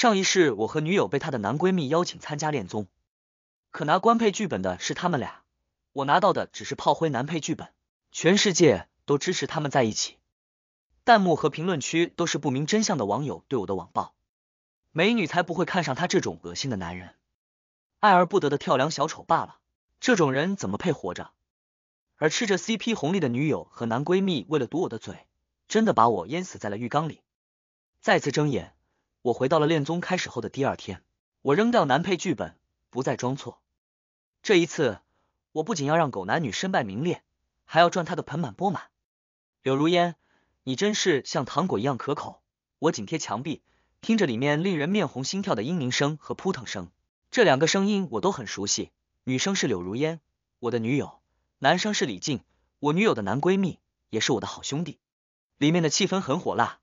上一世，我和女友被她的男闺蜜邀请参加恋综，可拿官配剧本的是他们俩，我拿到的只是炮灰男配剧本，全世界都支持他们在一起，弹幕和评论区都是不明真相的网友对我的网暴，美女才不会看上他这种恶心的男人，爱而不得的跳梁小丑罢了，这种人怎么配活着？而吃着 CP 红利的女友和男闺蜜为了堵我的嘴，真的把我淹死在了浴缸里，再次睁眼。我回到了恋综开始后的第二天，我扔掉男配剧本，不再装错。这一次，我不仅要让狗男女身败名裂，还要赚他的盆满钵满。柳如烟，你真是像糖果一样可口。我紧贴墙壁，听着里面令人面红心跳的嘤咛声和扑腾声，这两个声音我都很熟悉。女生是柳如烟，我的女友；男生是李静，我女友的男闺蜜，也是我的好兄弟。里面的气氛很火辣。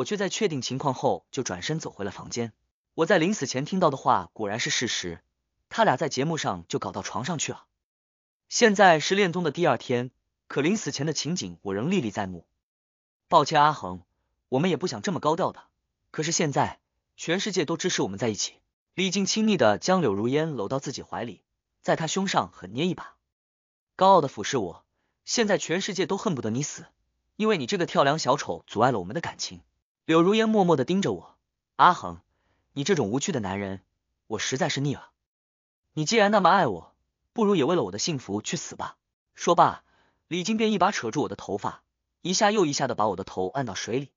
我却在确定情况后就转身走回了房间。我在临死前听到的话果然是事实，他俩在节目上就搞到床上去了。现在是恋综的第二天，可临死前的情景我仍历历在目。抱歉，阿恒，我们也不想这么高调的，可是现在全世界都支持我们在一起。李静亲昵的将柳如烟搂到自己怀里，在他胸上狠捏一把，高傲的俯视我。现在全世界都恨不得你死，因为你这个跳梁小丑阻碍了我们的感情。柳如烟默默的盯着我，阿恒，你这种无趣的男人，我实在是腻了。你既然那么爱我，不如也为了我的幸福去死吧。说罢，李靖便一把扯住我的头发，一下又一下的把我的头按到水里。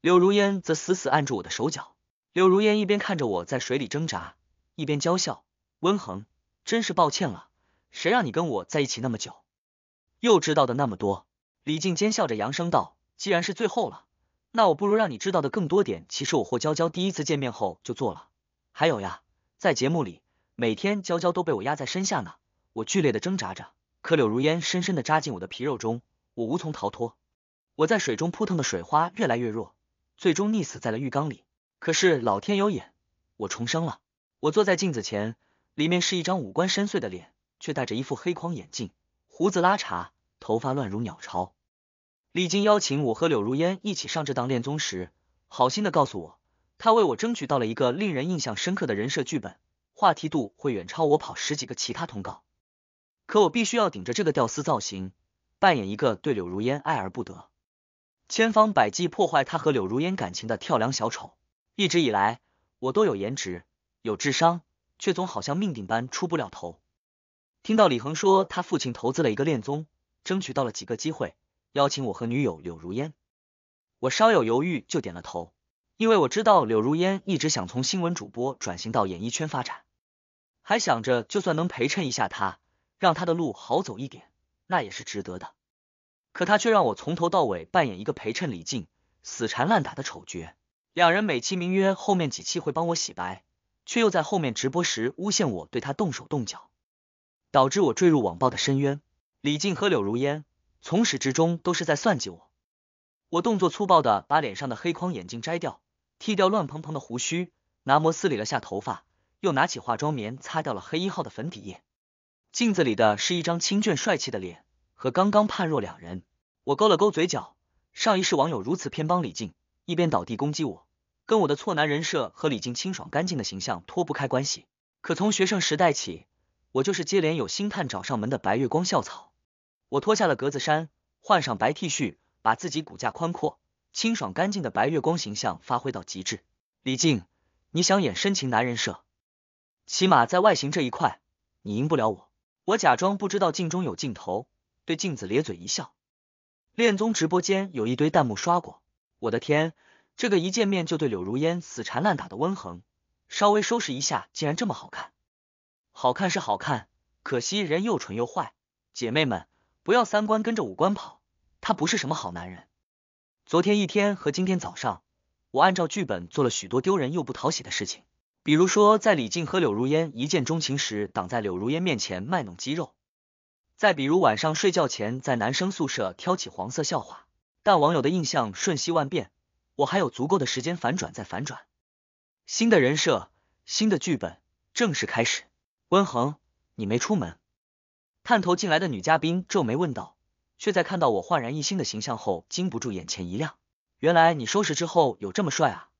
柳如烟则死死按住我的手脚。柳如烟一边看着我在水里挣扎，一边娇笑：“温恒，真是抱歉了，谁让你跟我在一起那么久，又知道的那么多。”李靖奸笑着扬声道：“既然是最后了。”那我不如让你知道的更多点。其实我和娇娇第一次见面后就做了。还有呀，在节目里，每天娇娇都被我压在身下呢。我剧烈的挣扎着，可柳如烟深深的扎进我的皮肉中，我无从逃脱。我在水中扑腾的水花越来越弱，最终溺死在了浴缸里。可是老天有眼，我重生了。我坐在镜子前，里面是一张五官深邃的脸，却戴着一副黑框眼镜，胡子拉碴，头发乱如鸟巢。李晶邀请我和柳如烟一起上这档恋综时，好心的告诉我，他为我争取到了一个令人印象深刻的人设剧本，话题度会远超我跑十几个其他通告。可我必须要顶着这个吊丝造型，扮演一个对柳如烟爱而不得、千方百计破坏他和柳如烟感情的跳梁小丑。一直以来，我都有颜值、有智商，却总好像命定般出不了头。听到李恒说他父亲投资了一个恋综，争取到了几个机会。邀请我和女友柳如烟，我稍有犹豫就点了头，因为我知道柳如烟一直想从新闻主播转型到演艺圈发展，还想着就算能陪衬一下他，让他的路好走一点，那也是值得的。可他却让我从头到尾扮演一个陪衬李靖死缠烂打的丑角，两人美其名曰后面几期会帮我洗白，却又在后面直播时诬陷我对他动手动脚，导致我坠入网暴的深渊。李靖和柳如烟。从始至终都是在算计我。我动作粗暴的把脸上的黑框眼镜摘掉，剃掉乱蓬蓬的胡须，拿摩丝理了下头发，又拿起化妆棉擦掉了黑一号的粉底液。镜子里的是一张清俊帅气的脸，和刚刚判若两人。我勾了勾嘴角。上一世网友如此偏帮李静，一边倒地攻击我，跟我的错男人设和李静清爽干净的形象脱不开关系。可从学生时代起，我就是接连有星探找上门的白月光校草。我脱下了格子衫，换上白 T 恤，把自己骨架宽阔、清爽干净的白月光形象发挥到极致。李静，你想演深情男人设，起码在外形这一块，你赢不了我。我假装不知道镜中有镜头，对镜子咧嘴一笑。恋综直播间有一堆弹幕刷过，我的天，这个一见面就对柳如烟死缠烂打的温恒，稍微收拾一下，竟然这么好看。好看是好看，可惜人又蠢又坏，姐妹们。不要三观跟着五官跑，他不是什么好男人。昨天一天和今天早上，我按照剧本做了许多丢人又不讨喜的事情，比如说在李靖和柳如烟一见钟情时挡在柳如烟面前卖弄肌肉，再比如晚上睡觉前在男生宿舍挑起黄色笑话。但网友的印象瞬息万变，我还有足够的时间反转再反转。新的人设，新的剧本正式开始。温恒，你没出门。探头进来的女嘉宾皱眉问道，却在看到我焕然一新的形象后，禁不住眼前一亮。原来你收拾之后有这么帅啊！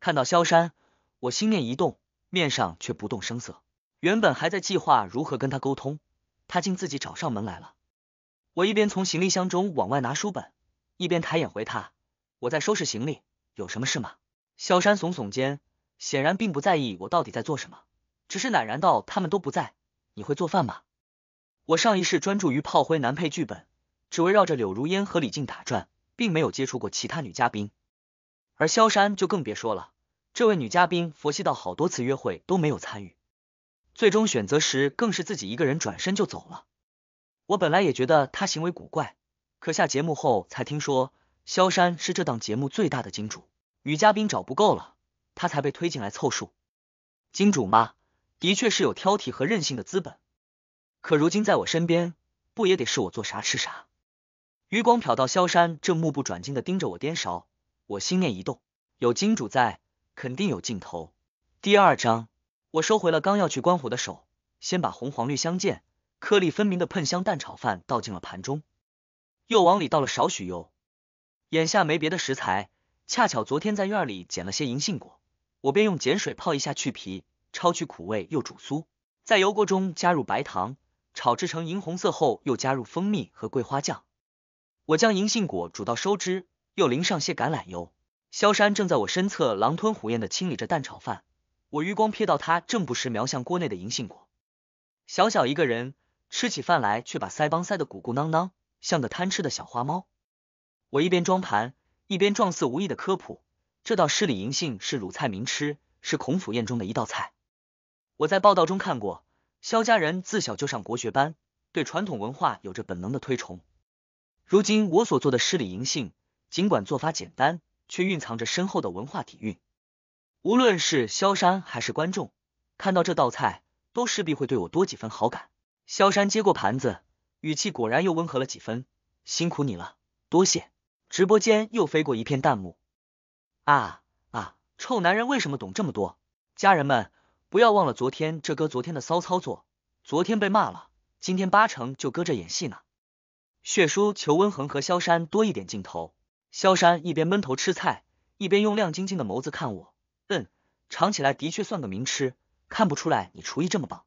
看到萧山，我心念一动，面上却不动声色。原本还在计划如何跟他沟通，他竟自己找上门来了。我一边从行李箱中往外拿书本，一边抬眼回他：“我在收拾行李，有什么事吗？”萧山耸耸肩，显然并不在意我到底在做什么，只是喃然道：“他们都不在，你会做饭吗？”我上一世专注于炮灰男配剧本，只围绕着柳如烟和李静打转，并没有接触过其他女嘉宾。而萧山就更别说了，这位女嘉宾佛系到好多次约会都没有参与，最终选择时更是自己一个人转身就走了。我本来也觉得他行为古怪，可下节目后才听说萧山是这档节目最大的金主，女嘉宾找不够了，他才被推进来凑数。金主嘛，的确是有挑剔和任性的资本。可如今在我身边，不也得是我做啥吃啥？余光瞟到萧山正目不转睛的盯着我颠勺，我心念一动，有金主在，肯定有尽头。第二章，我收回了刚要去关火的手，先把红黄绿相间、颗粒分明的喷香蛋炒饭倒进了盘中，又往里倒了少许油。眼下没别的食材，恰巧昨天在院里捡了些银杏果，我便用碱水泡一下去皮，焯去苦味，又煮酥，在油锅中加入白糖。炒制成银红色后，又加入蜂蜜和桂花酱。我将银杏果煮到收汁，又淋上些橄榄油。萧山正在我身侧狼吞虎咽的清理着蛋炒饭，我余光瞥到他正不时瞄向锅内的银杏果。小小一个人吃起饭来，却把腮帮塞得鼓鼓囊囊，像个贪吃的小花猫。我一边装盘，一边状似无意的科普，这道诗里银杏是鲁菜名吃，是孔府宴中的一道菜。我在报道中看过。萧家人自小就上国学班，对传统文化有着本能的推崇。如今我所做的诗礼银杏，尽管做法简单，却蕴藏着深厚的文化底蕴。无论是萧山还是观众，看到这道菜，都势必会对我多几分好感。萧山接过盘子，语气果然又温和了几分。辛苦你了，多谢。直播间又飞过一片弹幕啊啊！臭男人为什么懂这么多？家人们。不要忘了昨天这哥昨天的骚操作，昨天被骂了，今天八成就搁着演戏呢。血叔求温恒和萧山多一点镜头。萧山一边闷头吃菜，一边用亮晶晶的眸子看我。嗯，尝起来的确算个名吃，看不出来你厨艺这么棒。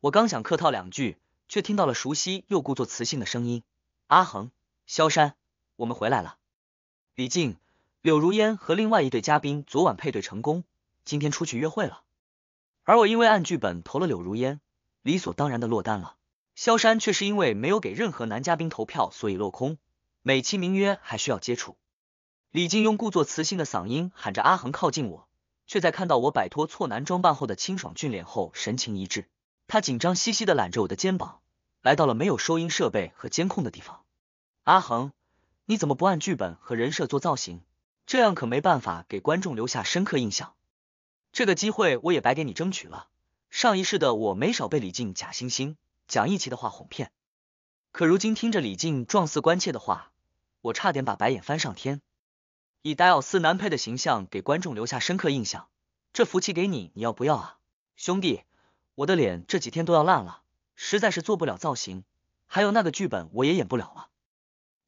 我刚想客套两句，却听到了熟悉又故作磁性的声音：“阿恒，萧山，我们回来了。”李静、柳如烟和另外一对嘉宾昨晚配对成功，今天出去约会了。而我因为按剧本投了柳如烟，理所当然的落单了。萧山却是因为没有给任何男嘉宾投票，所以落空，美其名曰还需要接触。李静用故作磁性的嗓音喊着阿恒靠近我，却在看到我摆脱错男装扮后的清爽俊脸后神情一滞。他紧张兮兮的揽着我的肩膀，来到了没有收音设备和监控的地方。阿恒，你怎么不按剧本和人设做造型？这样可没办法给观众留下深刻印象。这个机会我也白给你争取了。上一世的我没少被李靖假惺惺、讲义气的话哄骗，可如今听着李靖状似关切的话，我差点把白眼翻上天。以戴奥斯男配的形象给观众留下深刻印象，这福气给你，你要不要啊，兄弟？我的脸这几天都要烂了，实在是做不了造型，还有那个剧本我也演不了了。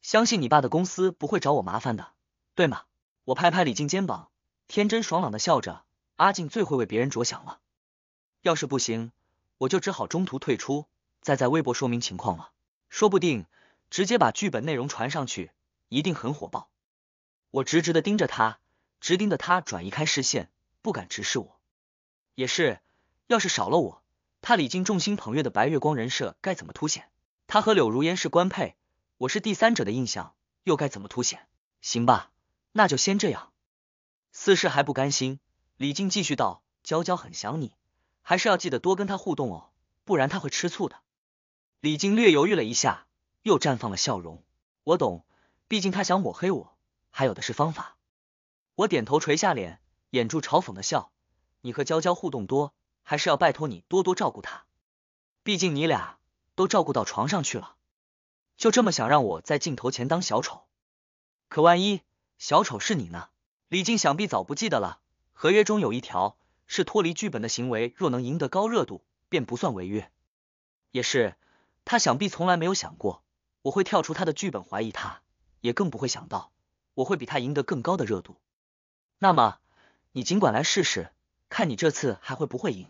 相信你爸的公司不会找我麻烦的，对吗？我拍拍李靖肩膀，天真爽朗的笑着。阿静最会为别人着想了，要是不行，我就只好中途退出，再在微博说明情况了。说不定直接把剧本内容传上去，一定很火爆。我直直的盯着他，直盯着他转移开视线，不敢直视。我也是，要是少了我，他李靖众星捧月的白月光人设该怎么凸显？他和柳如烟是官配，我是第三者的印象又该怎么凸显？行吧，那就先这样。似是还不甘心。李静继续道：“娇娇很想你，还是要记得多跟她互动哦，不然她会吃醋的。”李静略犹豫了一下，又绽放了笑容：“我懂，毕竟她想抹黑我，还有的是方法。”我点头，垂下脸，掩住嘲讽的笑：“你和娇娇互动多，还是要拜托你多多照顾她，毕竟你俩都照顾到床上去了，就这么想让我在镜头前当小丑？可万一小丑是你呢？”李静想必早不记得了。合约中有一条是脱离剧本的行为，若能赢得高热度，便不算违约。也是他想必从来没有想过我会跳出他的剧本，怀疑他，也更不会想到我会比他赢得更高的热度。那么你尽管来试试，看你这次还会不会赢。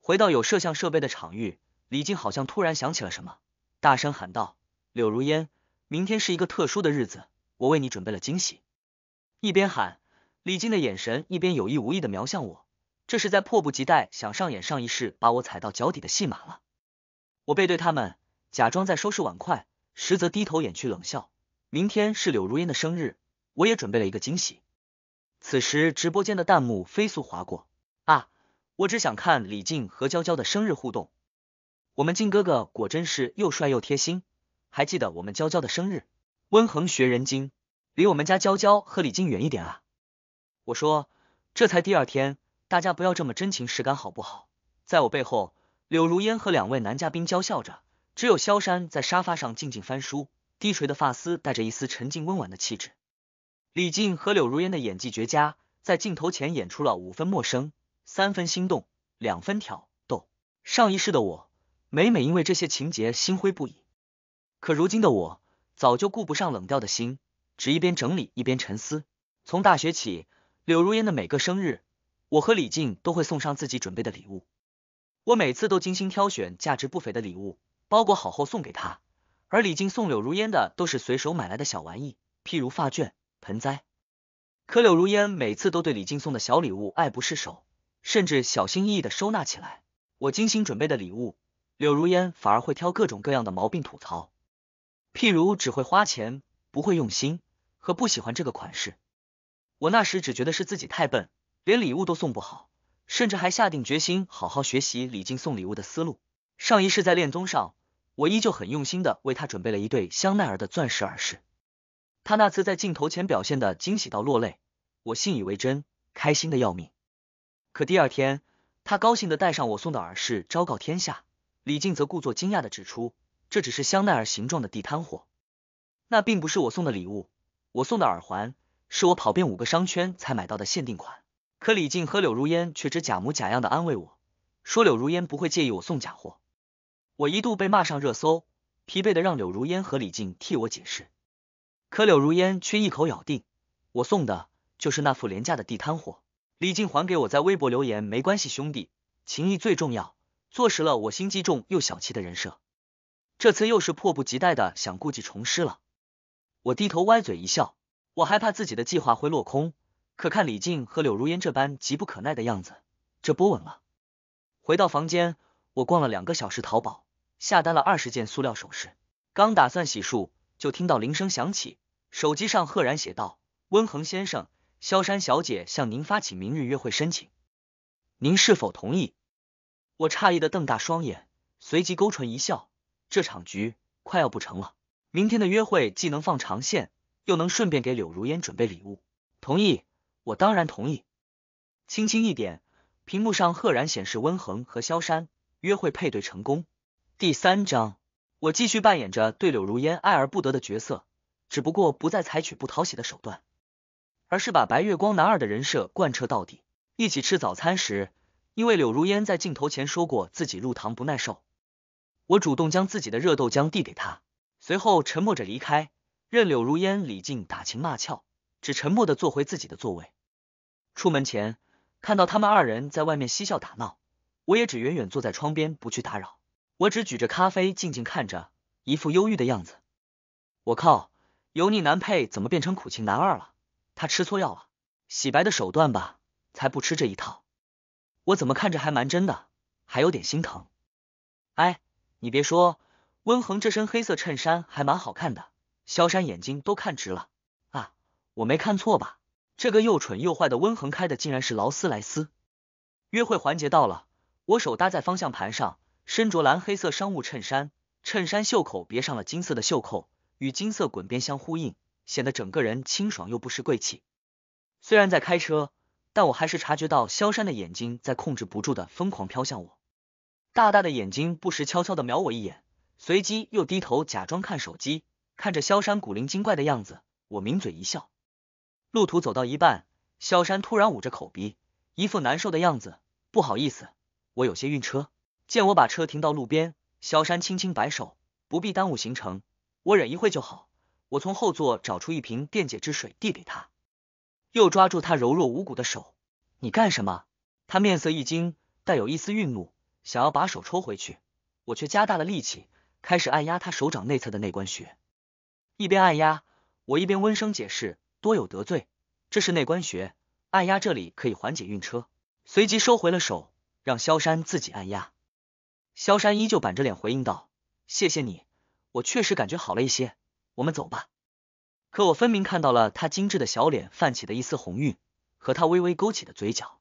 回到有摄像设备的场域，李静好像突然想起了什么，大声喊道：“柳如烟，明天是一个特殊的日子，我为你准备了惊喜。”一边喊。李靖的眼神一边有意无意的瞄向我，这是在迫不及待想上演上一世把我踩到脚底的戏码了。我背对他们，假装在收拾碗筷，实则低头掩去冷笑。明天是柳如烟的生日，我也准备了一个惊喜。此时直播间的弹幕飞速划过，啊，我只想看李靖和娇娇的生日互动。我们靖哥哥果真是又帅又贴心，还记得我们娇娇的生日。温恒学人精，离我们家娇娇和李靖远一点啊。我说，这才第二天，大家不要这么真情实感好不好？在我背后，柳如烟和两位男嘉宾娇笑着，只有萧山在沙发上静静翻书，低垂的发丝带着一丝沉静温婉的气质。李静和柳如烟的演技绝佳，在镜头前演出了五分陌生，三分心动，两分挑逗。上一世的我，每每因为这些情节心灰不已，可如今的我早就顾不上冷掉的心，只一边整理一边沉思。从大学起。柳如烟的每个生日，我和李静都会送上自己准备的礼物。我每次都精心挑选价值不菲的礼物，包裹好后送给她。而李静送柳如烟的都是随手买来的小玩意，譬如发卷、盆栽。可柳如烟每次都对李静送的小礼物爱不释手，甚至小心翼翼的收纳起来。我精心准备的礼物，柳如烟反而会挑各种各样的毛病吐槽，譬如只会花钱，不会用心，和不喜欢这个款式。我那时只觉得是自己太笨，连礼物都送不好，甚至还下定决心好好学习李静送礼物的思路。上一世在恋综上，我依旧很用心的为他准备了一对香奈儿的钻石耳饰。他那次在镜头前表现的惊喜到落泪，我信以为真，开心的要命。可第二天，他高兴的戴上我送的耳饰，昭告天下。李静则故作惊讶的指出，这只是香奈儿形状的地摊货，那并不是我送的礼物，我送的耳环。是我跑遍五个商圈才买到的限定款，可李静和柳如烟却只假模假样的安慰我，说柳如烟不会介意我送假货。我一度被骂上热搜，疲惫的让柳如烟和李静替我解释，可柳如烟却一口咬定我送的就是那副廉价的地摊货。李静还给我在微博留言没关系，兄弟，情谊最重要，坐实了我心机重又小气的人设。这次又是迫不及待的想故技重施了，我低头歪嘴一笑。我害怕自己的计划会落空，可看李静和柳如烟这般急不可耐的样子，这波稳了。回到房间，我逛了两个小时淘宝，下单了二十件塑料首饰。刚打算洗漱，就听到铃声响起，手机上赫然写道：“温恒先生，萧山小姐向您发起明日约会申请，您是否同意？”我诧异的瞪大双眼，随即勾唇一笑，这场局快要不成了。明天的约会既能放长线。又能顺便给柳如烟准备礼物，同意，我当然同意。轻轻一点，屏幕上赫然显示温恒和萧山约会配对成功。第三章，我继续扮演着对柳如烟爱而不得的角色，只不过不再采取不讨喜的手段，而是把白月光男二的人设贯彻到底。一起吃早餐时，因为柳如烟在镜头前说过自己入堂不耐受，我主动将自己的热豆浆递给她，随后沉默着离开。任柳如烟、李静打情骂俏，只沉默的坐回自己的座位。出门前看到他们二人在外面嬉笑打闹，我也只远远坐在窗边不去打扰。我只举着咖啡静静看着，一副忧郁的样子。我靠，油腻男配怎么变成苦情男二了？他吃错药了？洗白的手段吧？才不吃这一套。我怎么看着还蛮真的，还有点心疼。哎，你别说，温恒这身黑色衬衫还蛮好看的。萧山眼睛都看直了啊！我没看错吧？这个又蠢又坏的温恒开的竟然是劳斯莱斯。约会环节到了，我手搭在方向盘上，身着蓝黑色商务衬衫，衬衫袖口别上了金色的袖扣，与金色滚边相呼应，显得整个人清爽又不失贵气。虽然在开车，但我还是察觉到萧山的眼睛在控制不住的疯狂飘向我，大大的眼睛不时悄悄的瞄我一眼，随即又低头假装看手机。看着萧山古灵精怪的样子，我抿嘴一笑。路途走到一半，萧山突然捂着口鼻，一副难受的样子。不好意思，我有些晕车。见我把车停到路边，萧山轻轻摆手，不必耽误行程，我忍一会就好。我从后座找出一瓶电解质水递给他，又抓住他柔弱无骨的手。你干什么？他面色一惊，带有一丝愠怒，想要把手抽回去，我却加大了力气，开始按压他手掌内侧的内关穴。一边按压，我一边温声解释：“多有得罪，这是内关穴，按压这里可以缓解晕车。”随即收回了手，让萧山自己按压。萧山依旧板着脸回应道：“谢谢你，我确实感觉好了一些，我们走吧。”可我分明看到了他精致的小脸泛起的一丝红晕，和他微微勾起的嘴角。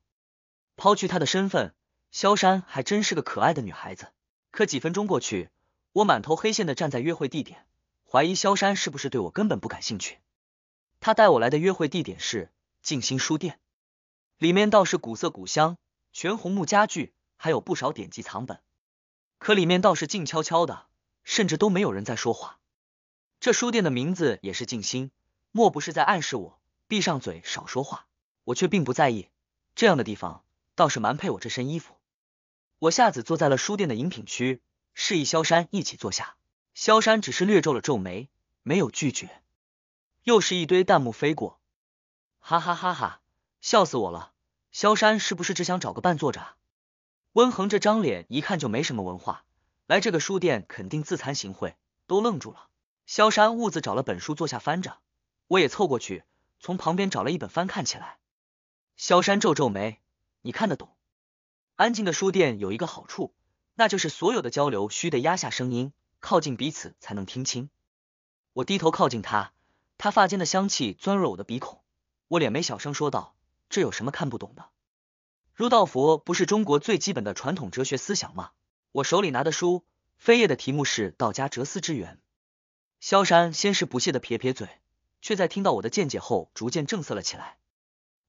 抛去他的身份，萧山还真是个可爱的女孩子。可几分钟过去，我满头黑线的站在约会地点。怀疑萧山是不是对我根本不感兴趣？他带我来的约会地点是静心书店，里面倒是古色古香，全红木家具，还有不少典籍藏本。可里面倒是静悄悄的，甚至都没有人在说话。这书店的名字也是静心，莫不是在暗示我闭上嘴少说话？我却并不在意，这样的地方倒是蛮配我这身衣服。我下子坐在了书店的饮品区，示意萧山一起坐下。萧山只是略皱了皱眉，没有拒绝。又是一堆弹幕飞过，哈哈哈哈，笑死我了！萧山是不是只想找个伴坐着？温恒这张脸一看就没什么文化，来这个书店肯定自惭形秽，都愣住了。萧山兀自找了本书坐下翻着，我也凑过去，从旁边找了一本翻看起来。萧山皱皱眉，你看得懂？安静的书店有一个好处，那就是所有的交流需得压下声音。靠近彼此才能听清。我低头靠近他，他发间的香气钻入我的鼻孔。我敛眉小声说道：“这有什么看不懂的？儒道佛不是中国最基本的传统哲学思想吗？”我手里拿的书扉页的题目是《道家哲思之源》。萧山先是不屑的撇撇嘴，却在听到我的见解后逐渐正色了起来。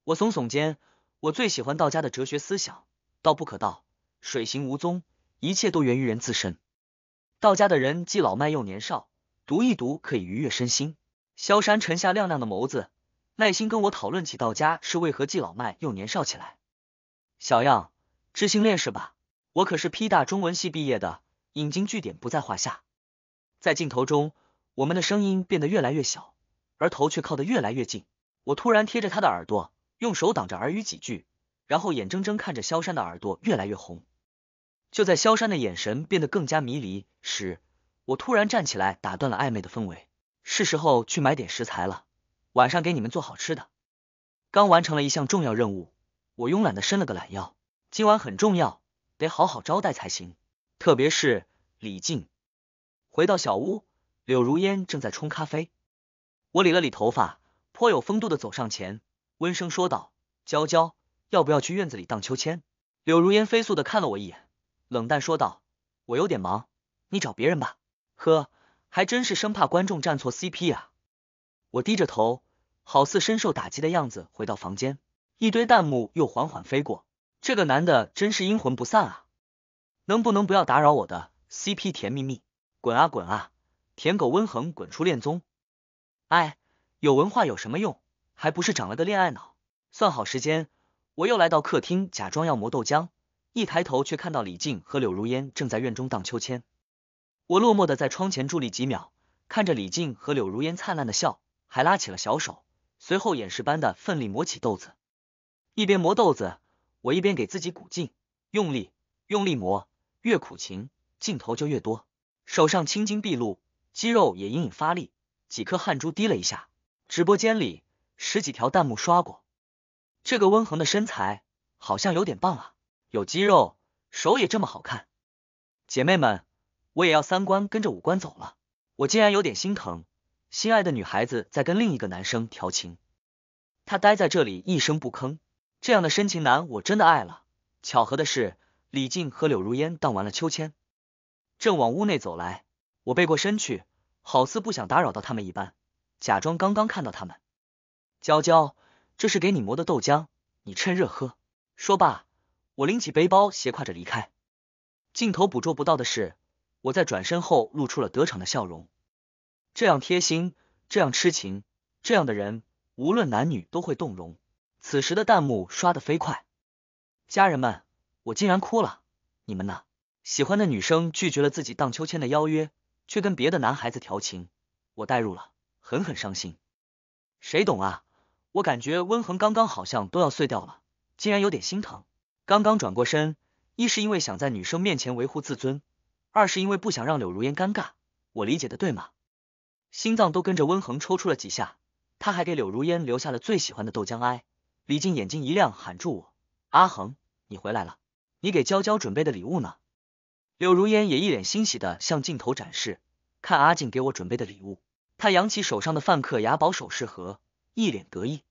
我耸耸肩，我最喜欢道家的哲学思想：道不可道，水行无踪，一切都源于人自身。道家的人既老迈又年少，读一读可以愉悦身心。萧山沉下亮亮的眸子，耐心跟我讨论起道家是为何既老迈又年少起来。小样，知性恋是吧？我可是 P 大中文系毕业的，引经据典不在话下。在镜头中，我们的声音变得越来越小，而头却靠得越来越近。我突然贴着他的耳朵，用手挡着耳语几句，然后眼睁睁看着萧山的耳朵越来越红。就在萧山的眼神变得更加迷离时，我突然站起来，打断了暧昧的氛围。是时候去买点食材了，晚上给你们做好吃的。刚完成了一项重要任务，我慵懒的伸了个懒腰。今晚很重要，得好好招待才行，特别是李静。回到小屋，柳如烟正在冲咖啡。我理了理头发，颇有风度的走上前，温声说道：“娇娇，要不要去院子里荡秋千？”柳如烟飞速的看了我一眼。冷淡说道：“我有点忙，你找别人吧。”呵，还真是生怕观众站错 CP 啊！我低着头，好似深受打击的样子，回到房间。一堆弹幕又缓缓飞过，这个男的真是阴魂不散啊！能不能不要打扰我的 CP 甜蜜蜜？滚啊滚啊！舔狗温恒滚出恋综！哎，有文化有什么用？还不是长了个恋爱脑？算好时间，我又来到客厅，假装要磨豆浆。一抬头，却看到李靖和柳如烟正在院中荡秋千。我落寞的在窗前伫立几秒，看着李靖和柳如烟灿烂的笑，还拉起了小手。随后，演示般的奋力磨起豆子，一边磨豆子，我一边给自己鼓劲，用力，用力磨，越苦情，镜头就越多。手上青筋毕露，肌肉也隐隐发力，几颗汗珠滴了一下。直播间里十几条弹幕刷过，这个温衡的身材好像有点棒啊。有肌肉，手也这么好看，姐妹们，我也要三观跟着五官走了。我竟然有点心疼，心爱的女孩子在跟另一个男生调情，他待在这里一声不吭，这样的深情男我真的爱了。巧合的是，李静和柳如烟荡完了秋千，正往屋内走来。我背过身去，好似不想打扰到他们一般，假装刚刚看到他们。娇娇，这是给你磨的豆浆，你趁热喝。说罢。我拎起背包，斜挎着离开。镜头捕捉不到的是，我在转身后露出了得逞的笑容。这样贴心，这样痴情，这样的人，无论男女都会动容。此时的弹幕刷得飞快，家人们，我竟然哭了！你们呢？喜欢的女生拒绝了自己荡秋千的邀约，却跟别的男孩子调情，我代入了，狠狠伤心。谁懂啊？我感觉温恒刚刚好像都要碎掉了，竟然有点心疼。刚刚转过身，一是因为想在女生面前维护自尊，二是因为不想让柳如烟尴尬。我理解的对吗？心脏都跟着温恒抽搐了几下。他还给柳如烟留下了最喜欢的豆浆。哎，李静眼睛一亮，喊住我：“阿恒，你回来了，你给娇娇准备的礼物呢？”柳如烟也一脸欣喜的向镜头展示，看阿静给我准备的礼物。她扬起手上的范克雅宝首饰盒，一脸得意。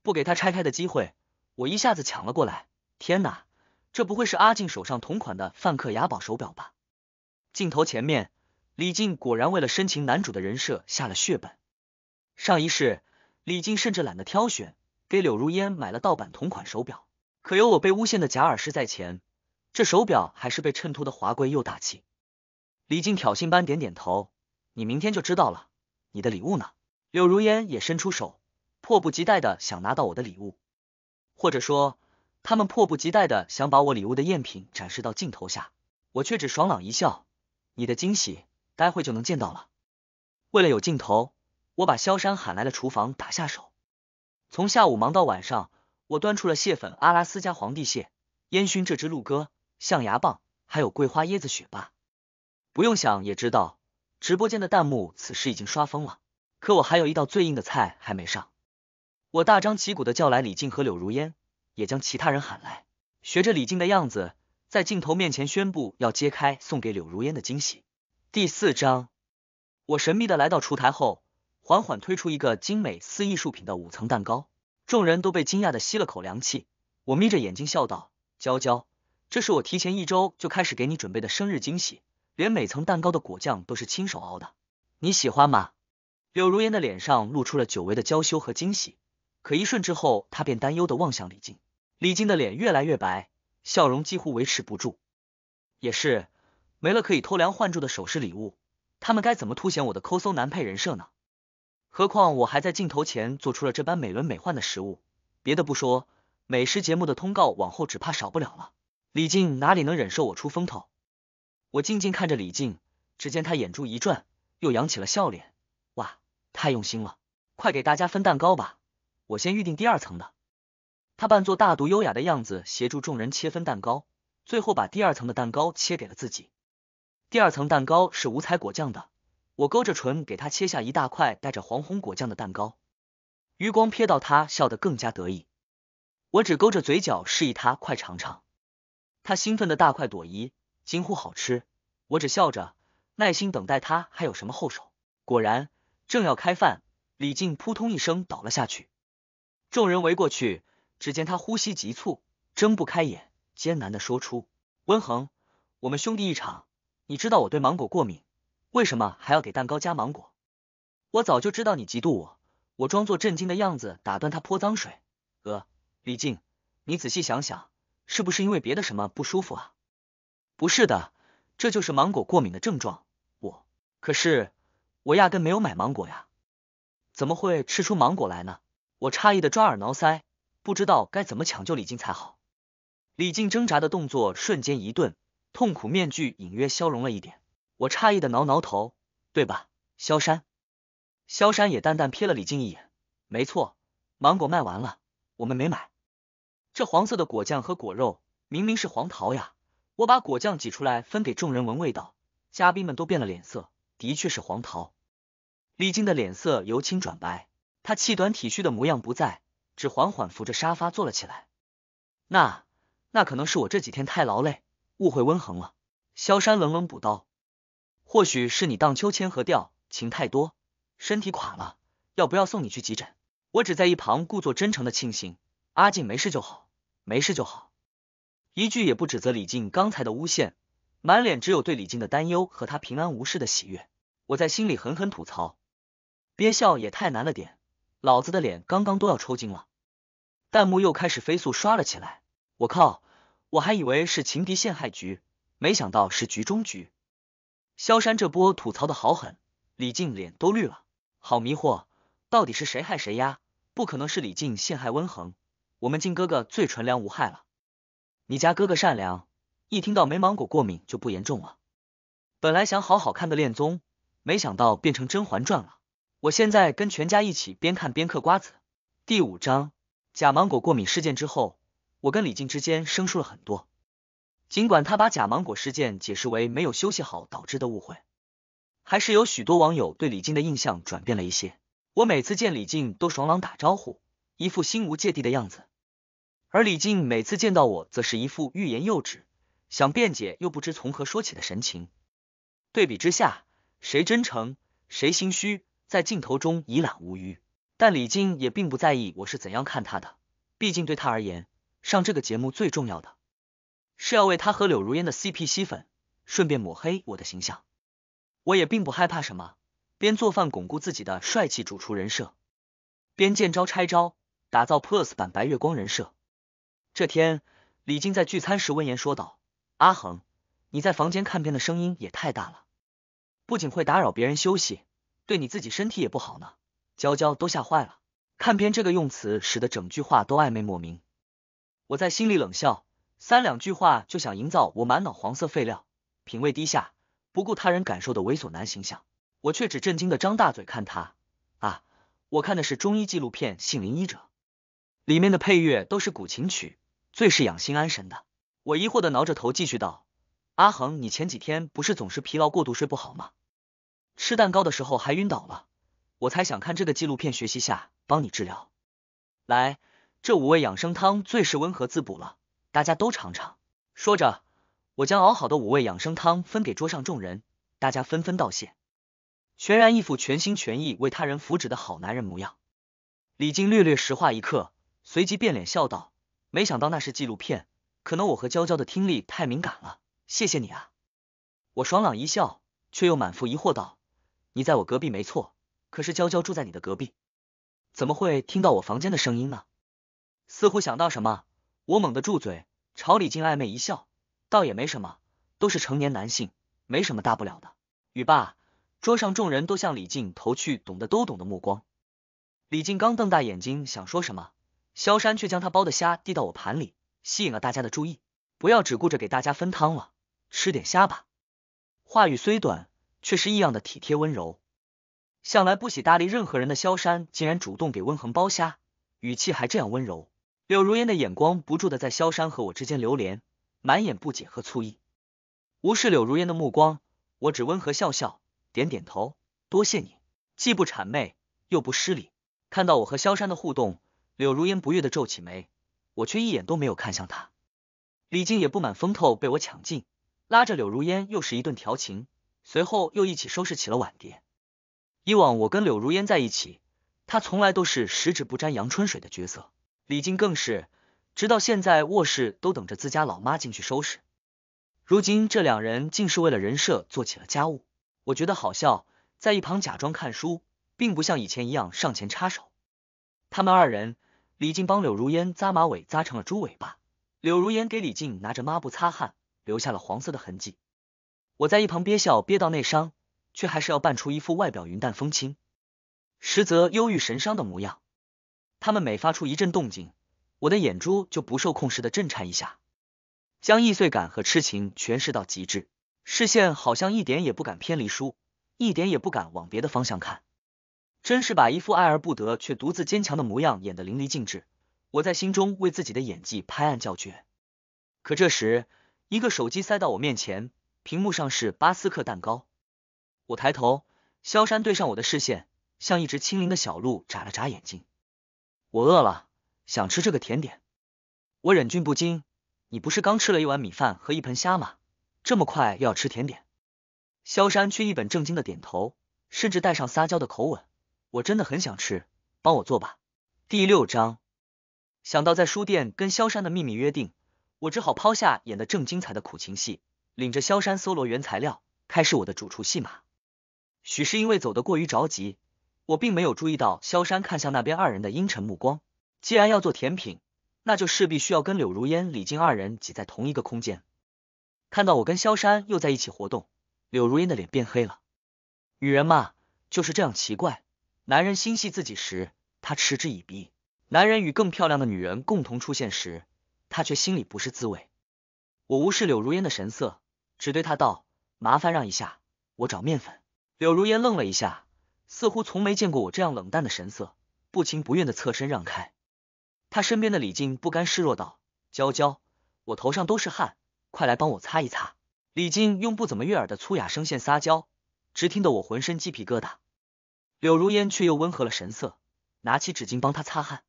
不给他拆开的机会，我一下子抢了过来。天哪，这不会是阿静手上同款的范克雅宝手表吧？镜头前面，李静果然为了深情男主的人设下了血本。上一世，李静甚至懒得挑选，给柳如烟买了盗版同款手表。可有我被诬陷的假耳饰在前，这手表还是被衬托的华贵又大气。李静挑衅般点点头：“你明天就知道了。”你的礼物呢？柳如烟也伸出手，迫不及待的想拿到我的礼物，或者说。他们迫不及待的想把我礼物的赝品展示到镜头下，我却只爽朗一笑。你的惊喜待会就能见到了。为了有镜头，我把萧山喊来了厨房打下手。从下午忙到晚上，我端出了蟹粉阿拉斯加皇帝蟹、烟熏这只鹿哥、象牙棒，还有桂花椰子雪巴。不用想也知道，直播间的弹幕此时已经刷疯了。可我还有一道最硬的菜还没上，我大张旗鼓的叫来李靖和柳如烟。也将其他人喊来，学着李靖的样子，在镜头面前宣布要揭开送给柳如烟的惊喜。第四章，我神秘的来到厨台后，缓缓推出一个精美似艺术品的五层蛋糕，众人都被惊讶的吸了口凉气。我眯着眼睛笑道：“娇娇，这是我提前一周就开始给你准备的生日惊喜，连每层蛋糕的果酱都是亲手熬的，你喜欢吗？”柳如烟的脸上露出了久违的娇羞和惊喜，可一瞬之后，她便担忧的望向李靖。李静的脸越来越白，笑容几乎维持不住。也是，没了可以偷梁换柱的首饰礼物，他们该怎么凸显我的抠搜男配人设呢？何况我还在镜头前做出了这般美轮美奂的食物，别的不说，美食节目的通告往后只怕少不了了。李静哪里能忍受我出风头？我静静看着李静，只见他眼珠一转，又扬起了笑脸。哇，太用心了，快给大家分蛋糕吧！我先预定第二层的。他扮作大度优雅的样子，协助众人切分蛋糕，最后把第二层的蛋糕切给了自己。第二层蛋糕是五彩果酱的，我勾着唇给他切下一大块带着黄红果酱的蛋糕，余光瞥到他笑得更加得意。我只勾着嘴角示意他快尝尝，他兴奋的大快朵颐，惊呼好吃。我只笑着耐心等待他还有什么后手。果然，正要开饭，李靖扑通一声倒了下去，众人围过去。只见他呼吸急促，睁不开眼，艰难的说出：“温恒，我们兄弟一场，你知道我对芒果过敏，为什么还要给蛋糕加芒果？我早就知道你嫉妒我，我装作震惊的样子打断他泼脏水。呃，李静，你仔细想想，是不是因为别的什么不舒服啊？不是的，这就是芒果过敏的症状。我可是我压根没有买芒果呀，怎么会吃出芒果来呢？我诧异的抓耳挠腮。”不知道该怎么抢救李靖才好，李靖挣扎的动作瞬间一顿，痛苦面具隐约消融了一点。我诧异的挠挠头，对吧？萧山，萧山也淡淡瞥了李靖一眼。没错，芒果卖完了，我们没买。这黄色的果酱和果肉明明是黄桃呀！我把果酱挤出来分给众人闻味道，嘉宾们都变了脸色，的确是黄桃。李靖的脸色由青转白，他气短体虚的模样不在。只缓缓扶着沙发坐了起来，那那可能是我这几天太劳累，误会温恒了。萧山冷冷补刀，或许是你荡秋千和吊情太多，身体垮了，要不要送你去急诊？我只在一旁故作真诚的庆幸，阿静没事就好，没事就好，一句也不指责李静刚才的诬陷，满脸只有对李静的担忧和他平安无事的喜悦。我在心里狠狠吐槽，憋笑也太难了点，老子的脸刚刚都要抽筋了。弹幕又开始飞速刷了起来，我靠！我还以为是情敌陷害局，没想到是局中局。萧山这波吐槽的好狠，李靖脸都绿了，好迷惑，到底是谁害谁呀？不可能是李靖陷害温衡，我们靖哥哥最纯良无害了。你家哥哥善良，一听到没芒果过敏就不严重了。本来想好好看的《恋综》，没想到变成《甄嬛传》了。我现在跟全家一起边看边嗑瓜子。第五章。假芒果过敏事件之后，我跟李静之间生疏了很多。尽管他把假芒果事件解释为没有休息好导致的误会，还是有许多网友对李静的印象转变了一些。我每次见李静都爽朗打招呼，一副心无芥蒂的样子；而李静每次见到我，则是一副欲言又止、想辩解又不知从何说起的神情。对比之下，谁真诚，谁心虚，在镜头中一览无余。但李静也并不在意我是怎样看他的，毕竟对他而言，上这个节目最重要的是要为他和柳如烟的 CP 吸粉，顺便抹黑我的形象。我也并不害怕什么，边做饭巩固自己的帅气主厨人设，边见招拆招打造 Plus 版白月光人设。这天，李静在聚餐时温言说道：“阿恒，你在房间看片的声音也太大了，不仅会打扰别人休息，对你自己身体也不好呢。”娇娇都吓坏了，看片这个用词使得整句话都暧昧莫名。我在心里冷笑，三两句话就想营造我满脑黄色废料、品味低下、不顾他人感受的猥琐男形象，我却只震惊的张大嘴看他。啊，我看的是中医纪录片《性灵医者》，里面的配乐都是古琴曲，最是养心安神的。我疑惑的挠着头继续道：“阿恒，你前几天不是总是疲劳过度睡不好吗？吃蛋糕的时候还晕倒了。”我才想看这个纪录片，学习下，帮你治疗。来，这五味养生汤最是温和滋补了，大家都尝尝。说着，我将熬好的五味养生汤分给桌上众人，大家纷纷道谢，全然一副全心全意为他人福祉的好男人模样。李静略略石化一刻，随即变脸笑道：“没想到那是纪录片，可能我和娇娇的听力太敏感了。”谢谢你啊！我爽朗一笑，却又满腹疑惑道：“你在我隔壁没错。”可是娇娇住在你的隔壁，怎么会听到我房间的声音呢？似乎想到什么，我猛地住嘴，朝李静暧昧一笑，倒也没什么，都是成年男性，没什么大不了的。语罢，桌上众人都向李静投去懂得都懂的目光。李静刚瞪大眼睛想说什么，萧山却将他剥的虾递到我盘里，吸引了大家的注意。不要只顾着给大家分汤了，吃点虾吧。话语虽短，却是异样的体贴温柔。向来不喜搭理任何人的萧山，竟然主动给温衡剥虾，语气还这样温柔。柳如烟的眼光不住的在萧山和我之间流连，满眼不解和醋意。无视柳如烟的目光，我只温和笑笑，点点头，多谢你，既不谄媚又不失礼。看到我和萧山的互动，柳如烟不悦的皱起眉，我却一眼都没有看向他。李靖也不满风头被我抢尽，拉着柳如烟又是一顿调情，随后又一起收拾起了碗碟。以往我跟柳如烟在一起，她从来都是十指不沾阳春水的角色，李靖更是，直到现在卧室都等着自家老妈进去收拾。如今这两人竟是为了人设做起了家务，我觉得好笑，在一旁假装看书，并不像以前一样上前插手。他们二人，李靖帮柳如烟扎马尾扎成了猪尾巴，柳如烟给李靖拿着抹布擦汗，留下了黄色的痕迹。我在一旁憋笑憋到内伤。却还是要扮出一副外表云淡风轻，实则忧郁神伤的模样。他们每发出一阵动静，我的眼珠就不受控似的震颤一下，将易碎感和痴情诠释到极致。视线好像一点也不敢偏离书，一点也不敢往别的方向看，真是把一副爱而不得却独自坚强的模样演得淋漓尽致。我在心中为自己的演技拍案叫绝。可这时，一个手机塞到我面前，屏幕上是巴斯克蛋糕。我抬头，萧山对上我的视线，像一只轻灵的小鹿眨了眨眼睛。我饿了，想吃这个甜点。我忍俊不禁，你不是刚吃了一碗米饭和一盆虾吗？这么快又要吃甜点？萧山却一本正经的点头，甚至带上撒娇的口吻。我真的很想吃，帮我做吧。第六章，想到在书店跟萧山的秘密约定，我只好抛下演的正精彩的苦情戏，领着萧山搜罗原材料，开始我的主厨戏码。许是因为走得过于着急，我并没有注意到萧山看向那边二人的阴沉目光。既然要做甜品，那就势必需要跟柳如烟、李靖二人挤在同一个空间。看到我跟萧山又在一起活动，柳如烟的脸变黑了。女人嘛，就是这样奇怪。男人心系自己时，她嗤之以鼻；男人与更漂亮的女人共同出现时，她却心里不是滋味。我无视柳如烟的神色，只对她道：“麻烦让一下，我找面粉。”柳如烟愣了一下，似乎从没见过我这样冷淡的神色，不情不愿的侧身让开。他身边的李静不甘示弱道：“娇娇，我头上都是汗，快来帮我擦一擦。”李静用不怎么悦耳的粗哑声线撒娇，直听得我浑身鸡皮疙瘩。柳如烟却又温和了神色，拿起纸巾帮他擦汗。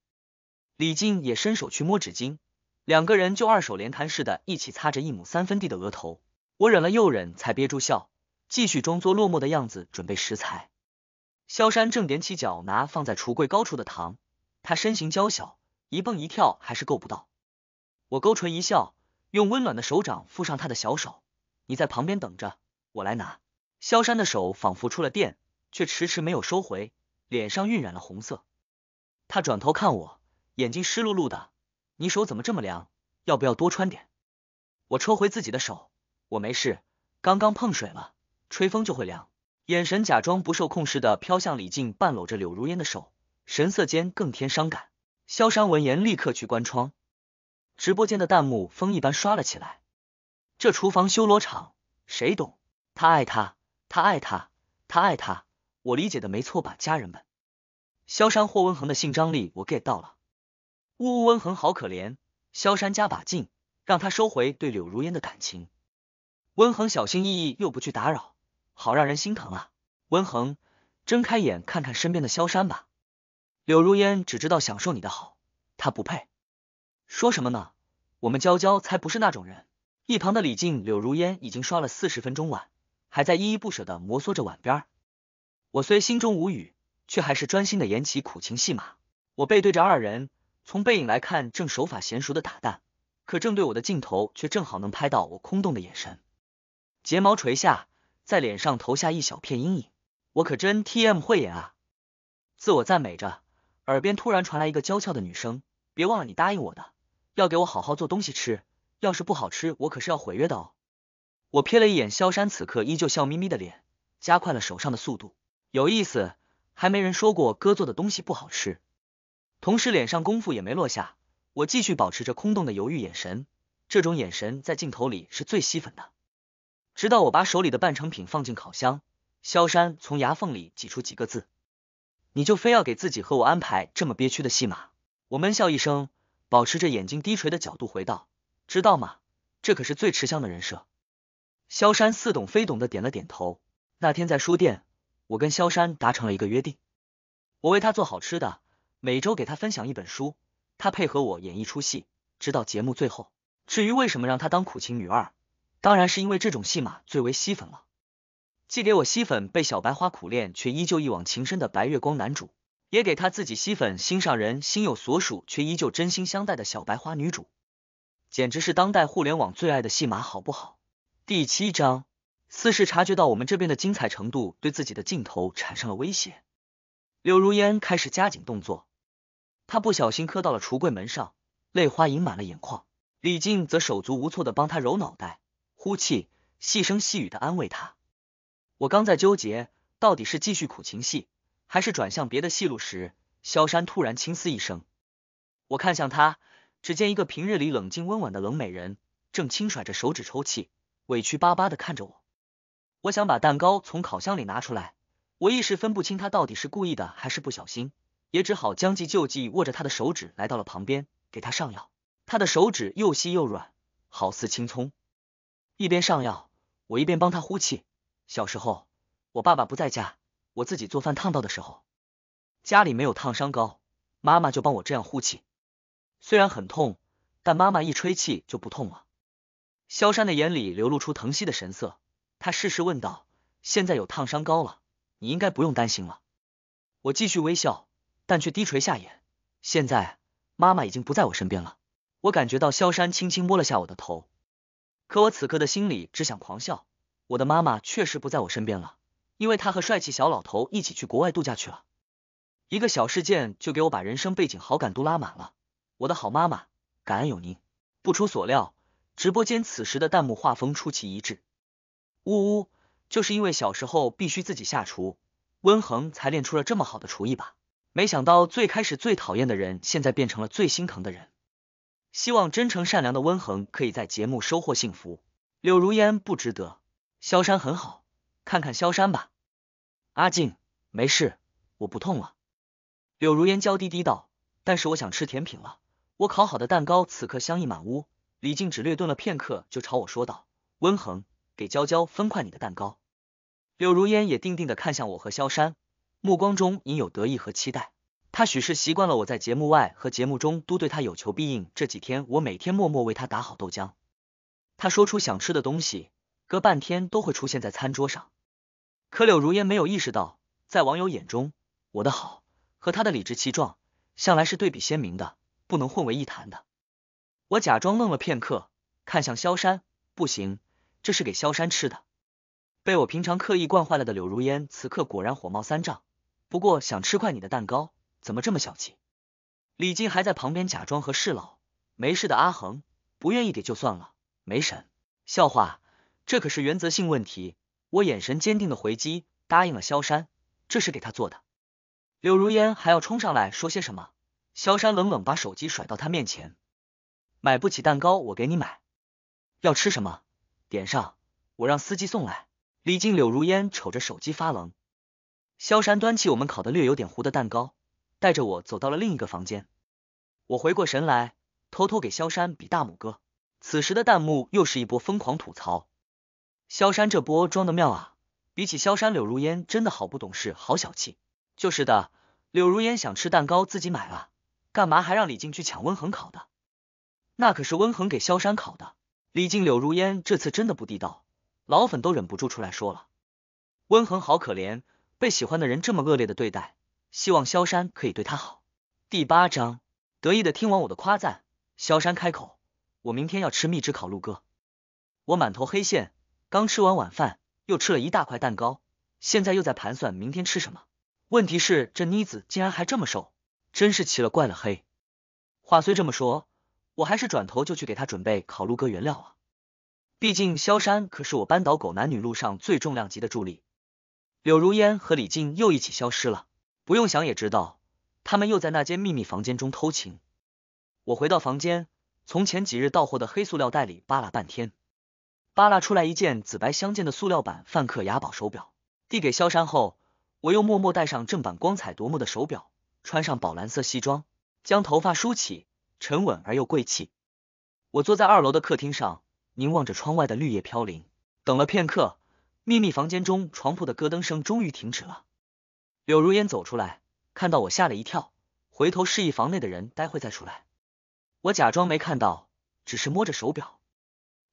李静也伸手去摸纸巾，两个人就二手连弹似的，一起擦着一亩三分地的额头。我忍了又忍，才憋住笑。继续装作落寞的样子，准备食材。萧山正踮起脚拿放在橱柜高处的糖，他身形娇小，一蹦一跳还是够不到。我勾唇一笑，用温暖的手掌附上他的小手，你在旁边等着，我来拿。萧山的手仿佛出了电，却迟迟没有收回，脸上晕染了红色。他转头看我，眼睛湿漉漉的，你手怎么这么凉？要不要多穿点？我抽回自己的手，我没事，刚刚碰水了。吹风就会凉，眼神假装不受控似的飘向李靖，半搂着柳如烟的手，神色间更添伤感。萧山闻言立刻去关窗，直播间的弹幕风一般刷了起来。这厨房修罗场，谁懂？他爱他，他爱他，他爱他，我理解的没错吧，家人们？萧山霍温恒的性张力我 get 到了，呜呜，温恒好可怜，萧山加把劲，让他收回对柳如烟的感情。温恒小心翼翼又不去打扰。好让人心疼啊！温恒，睁开眼看看身边的萧山吧。柳如烟只知道享受你的好，他不配。说什么呢？我们娇娇才不是那种人。一旁的李静，柳如烟已经刷了四十分钟碗，还在依依不舍的摩挲着碗边。我虽心中无语，却还是专心的演起苦情戏码。我背对着二人，从背影来看正手法娴熟的打蛋，可正对我的镜头却正好能拍到我空洞的眼神，睫毛垂下。在脸上投下一小片阴影，我可真 T M 慧眼啊！自我赞美着，耳边突然传来一个娇俏的女声：“别忘了你答应我的，要给我好好做东西吃，要是不好吃，我可是要毁约的哦。”我瞥了一眼萧山，此刻依旧笑眯眯的脸，加快了手上的速度。有意思，还没人说过哥做的东西不好吃。同时脸上功夫也没落下，我继续保持着空洞的犹豫眼神，这种眼神在镜头里是最吸粉的。直到我把手里的半成品放进烤箱，萧山从牙缝里挤出几个字：“你就非要给自己和我安排这么憋屈的戏码？”我闷笑一声，保持着眼睛低垂的角度回道：“知道吗？这可是最吃香的人设。”萧山似懂非懂的点了点头。那天在书店，我跟萧山达成了一个约定：我为他做好吃的，每周给他分享一本书，他配合我演一出戏，直到节目最后。至于为什么让他当苦情女二？当然是因为这种戏码最为吸粉了，既给我吸粉，被小白花苦恋却依旧一往情深的白月光男主，也给他自己吸粉，心上人心有所属却依旧真心相待的小白花女主，简直是当代互联网最爱的戏码，好不好？第七章，似是察觉到我们这边的精彩程度对自己的镜头产生了威胁，柳如烟开始加紧动作，她不小心磕到了橱柜门上，泪花盈满了眼眶，李靖则手足无措的帮她揉脑袋。呼气，细声细语的安慰他。我刚在纠结到底是继续苦情戏，还是转向别的戏路时，萧山突然轻嘶一声。我看向他，只见一个平日里冷静温婉的冷美人，正轻甩着手指抽泣，委屈巴巴的看着我。我想把蛋糕从烤箱里拿出来，我一时分不清他到底是故意的还是不小心，也只好将计就计，握着他的手指来到了旁边，给他上药。他的手指又细又软，好似青葱。一边上药，我一边帮他呼气。小时候，我爸爸不在家，我自己做饭烫到的时候，家里没有烫伤膏，妈妈就帮我这样呼气。虽然很痛，但妈妈一吹气就不痛了。萧山的眼里流露出疼惜的神色，他适时问道：“现在有烫伤膏了，你应该不用担心了。”我继续微笑，但却低垂下眼。现在妈妈已经不在我身边了，我感觉到萧山轻轻摸了下我的头。可我此刻的心里只想狂笑，我的妈妈确实不在我身边了，因为她和帅气小老头一起去国外度假去了。一个小事件就给我把人生背景好感度拉满了，我的好妈妈，感恩有您。不出所料，直播间此时的弹幕画风出奇一致，呜呜，就是因为小时候必须自己下厨，温恒才练出了这么好的厨艺吧？没想到最开始最讨厌的人，现在变成了最心疼的人。希望真诚善良的温恒可以在节目收获幸福。柳如烟不值得，萧山很好，看看萧山吧。阿静，没事，我不痛了。柳如烟娇滴滴道，但是我想吃甜品了，我烤好的蛋糕此刻香溢满屋。李静只略顿了片刻，就朝我说道，温恒，给娇娇分块你的蛋糕。柳如烟也定定的看向我和萧山，目光中隐有得意和期待。他许是习惯了我在节目外和节目中都对他有求必应，这几天我每天默默为他打好豆浆，他说出想吃的东西，隔半天都会出现在餐桌上。可柳如烟没有意识到，在网友眼中，我的好和他的理直气壮向来是对比鲜明的，不能混为一谈的。我假装愣了片刻，看向萧山，不行，这是给萧山吃的。被我平常刻意惯坏了的柳如烟，此刻果然火冒三丈。不过想吃块你的蛋糕。怎么这么小气？李靖还在旁边假装和事佬，没事的阿恒，不愿意给就算了，没神笑话，这可是原则性问题。我眼神坚定的回击，答应了萧山，这是给他做的。柳如烟还要冲上来说些什么，萧山冷冷把手机甩到他面前，买不起蛋糕我给你买，要吃什么，点上，我让司机送来。李靖、柳如烟瞅着手机发愣，萧山端起我们烤的略有点糊的蛋糕。带着我走到了另一个房间，我回过神来，偷偷给萧山比大拇哥。此时的弹幕又是一波疯狂吐槽，萧山这波装的妙啊！比起萧山，柳如烟真的好不懂事，好小气。就是的，柳如烟想吃蛋糕自己买啊，干嘛还让李靖去抢温恒烤的？那可是温恒给萧山烤的。李靖、柳如烟这次真的不地道，老粉都忍不住出来说了。温恒好可怜，被喜欢的人这么恶劣的对待。希望萧山可以对他好。第八章，得意的听完我的夸赞，萧山开口：“我明天要吃蜜汁烤鹿哥。”我满头黑线，刚吃完晚饭又吃了一大块蛋糕，现在又在盘算明天吃什么。问题是这妮子竟然还这么瘦，真是奇了怪了嘿。话虽这么说，我还是转头就去给他准备烤鹿哥原料啊。毕竟萧山可是我扳倒狗男女路上最重量级的助力。柳如烟和李静又一起消失了。不用想也知道，他们又在那间秘密房间中偷情。我回到房间，从前几日到货的黑塑料袋里扒拉半天，扒拉出来一件紫白相间的塑料版范克雅宝手表，递给萧山后，我又默默戴上正版光彩夺目的手表，穿上宝蓝色西装，将头发梳起，沉稳而又贵气。我坐在二楼的客厅上，凝望着窗外的绿叶飘零。等了片刻，秘密房间中床铺的咯噔声终于停止了。柳如烟走出来，看到我吓了一跳，回头示意房内的人待会再出来。我假装没看到，只是摸着手表。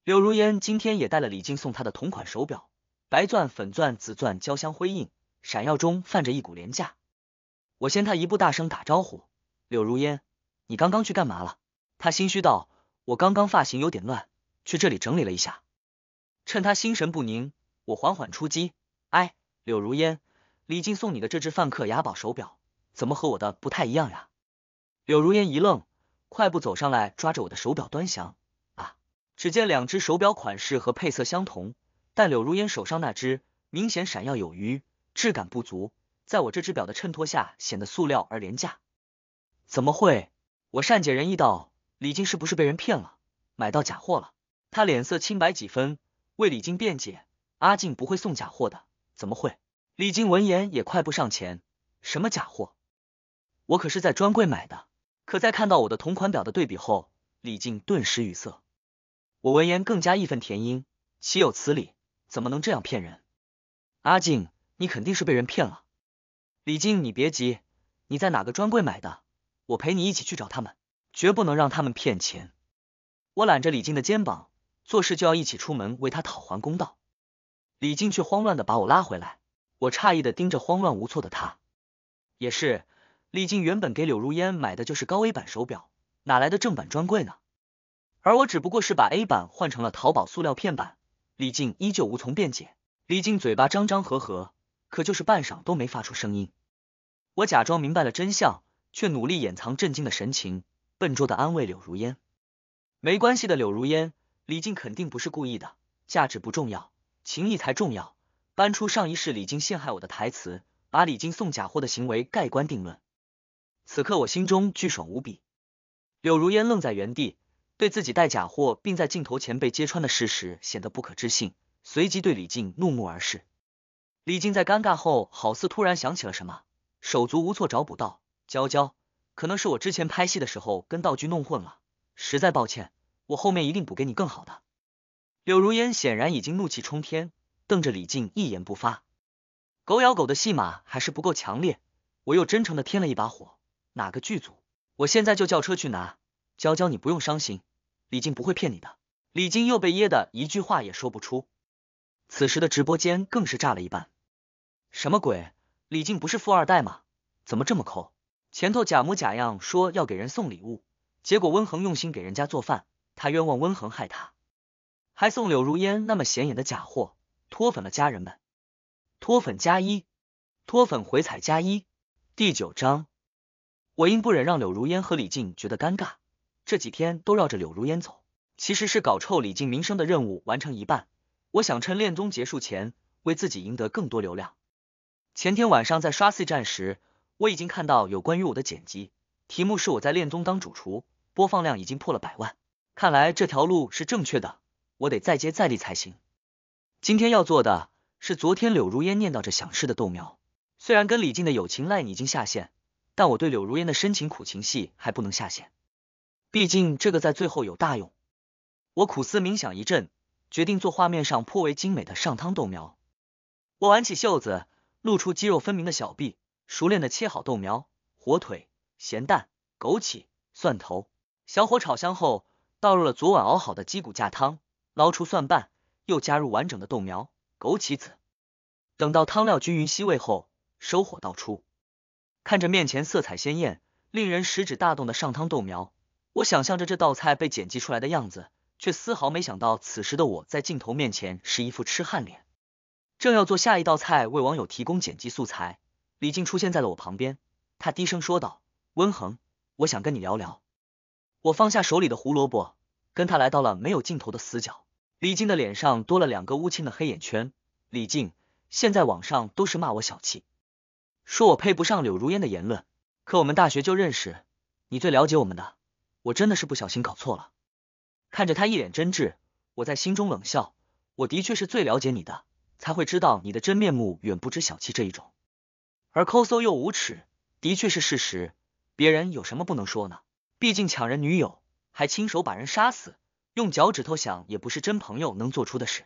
柳如烟今天也戴了李静送她的同款手表，白钻、粉钻、紫钻交相辉映，闪耀中泛着一股廉价。我先他一步大声打招呼：“柳如烟，你刚刚去干嘛了？”她心虚道：“我刚刚发型有点乱，去这里整理了一下。”趁她心神不宁，我缓缓出击：“哎，柳如烟。”李靖送你的这只范克雅宝手表，怎么和我的不太一样呀？柳如烟一愣，快步走上来，抓着我的手表端详。啊，只见两只手表款式和配色相同，但柳如烟手上那只明显闪耀有余，质感不足，在我这只表的衬托下显得塑料而廉价。怎么会？我善解人意道：“李靖是不是被人骗了，买到假货了？”他脸色清白几分，为李靖辩解：“阿靖不会送假货的，怎么会？”李静闻言也快步上前，什么假货？我可是在专柜买的。可在看到我的同款表的对比后，李静顿时语塞。我闻言更加义愤填膺，岂有此理！怎么能这样骗人？阿静，你肯定是被人骗了。李静，你别急，你在哪个专柜买的？我陪你一起去找他们，绝不能让他们骗钱。我揽着李静的肩膀，做事就要一起出门为他讨还公道。李静却慌乱的把我拉回来。我诧异的盯着慌乱无措的他，也是，李静原本给柳如烟买的就是高 A 版手表，哪来的正版专柜呢？而我只不过是把 A 版换成了淘宝塑料片版，李静依旧无从辩解。李静嘴巴张张合合，可就是半晌都没发出声音。我假装明白了真相，却努力掩藏震惊的神情，笨拙的安慰柳如烟：“没关系的，柳如烟，李静肯定不是故意的，价值不重要，情谊才重要。”搬出上一世李靖陷害我的台词，把李靖送假货的行为盖棺定论。此刻我心中巨爽无比。柳如烟愣在原地，对自己带假货并在镜头前被揭穿的事实显得不可置信，随即对李靖怒目而视。李靖在尴尬后，好似突然想起了什么，手足无措找补道：“娇娇，可能是我之前拍戏的时候跟道具弄混了，实在抱歉，我后面一定补给你更好的。”柳如烟显然已经怒气冲天。瞪着李静，一言不发。狗咬狗的戏码还是不够强烈，我又真诚的添了一把火。哪个剧组？我现在就叫车去拿。娇娇，你不用伤心，李静不会骗你的。李静又被噎得一句话也说不出。此时的直播间更是炸了一半，什么鬼？李静不是富二代吗？怎么这么抠？前头假模假样说要给人送礼物，结果温恒用心给人家做饭，他冤枉温恒害他，还送柳如烟那么显眼的假货。脱粉了家人们，脱粉加一，脱粉回踩加一。第九章，我因不忍让柳如烟和李静觉得尴尬，这几天都绕着柳如烟走。其实是搞臭李静名声的任务完成一半，我想趁练宗结束前为自己赢得更多流量。前天晚上在刷 C 站时，我已经看到有关于我的剪辑，题目是我在练宗当主厨，播放量已经破了百万。看来这条路是正确的，我得再接再厉才行。今天要做的是昨天柳如烟念叨着想吃的豆苗。虽然跟李靖的友情赖已经下线，但我对柳如烟的深情苦情戏还不能下线，毕竟这个在最后有大用。我苦思冥想一阵，决定做画面上颇为精美的上汤豆苗。我挽起袖子，露出肌肉分明的小臂，熟练的切好豆苗、火腿、咸蛋、枸杞、蒜头，小火炒香后，倒入了昨晚熬好的鸡骨架汤，捞出蒜瓣。又加入完整的豆苗、枸杞子，等到汤料均匀吸味后，收火倒出。看着面前色彩鲜艳、令人食指大动的上汤豆苗，我想象着这道菜被剪辑出来的样子，却丝毫没想到此时的我在镜头面前是一副痴汉脸。正要做下一道菜为网友提供剪辑素材，李静出现在了我旁边，她低声说道：“温恒，我想跟你聊聊。”我放下手里的胡萝卜，跟他来到了没有镜头的死角。李静的脸上多了两个乌青的黑眼圈。李静，现在网上都是骂我小气，说我配不上柳如烟的言论。可我们大学就认识，你最了解我们的，我真的是不小心搞错了。看着他一脸真挚，我在心中冷笑。我的确是最了解你的，才会知道你的真面目远不止小气这一种，而抠搜又无耻，的确是事实。别人有什么不能说呢？毕竟抢人女友，还亲手把人杀死。用脚趾头想，也不是真朋友能做出的事，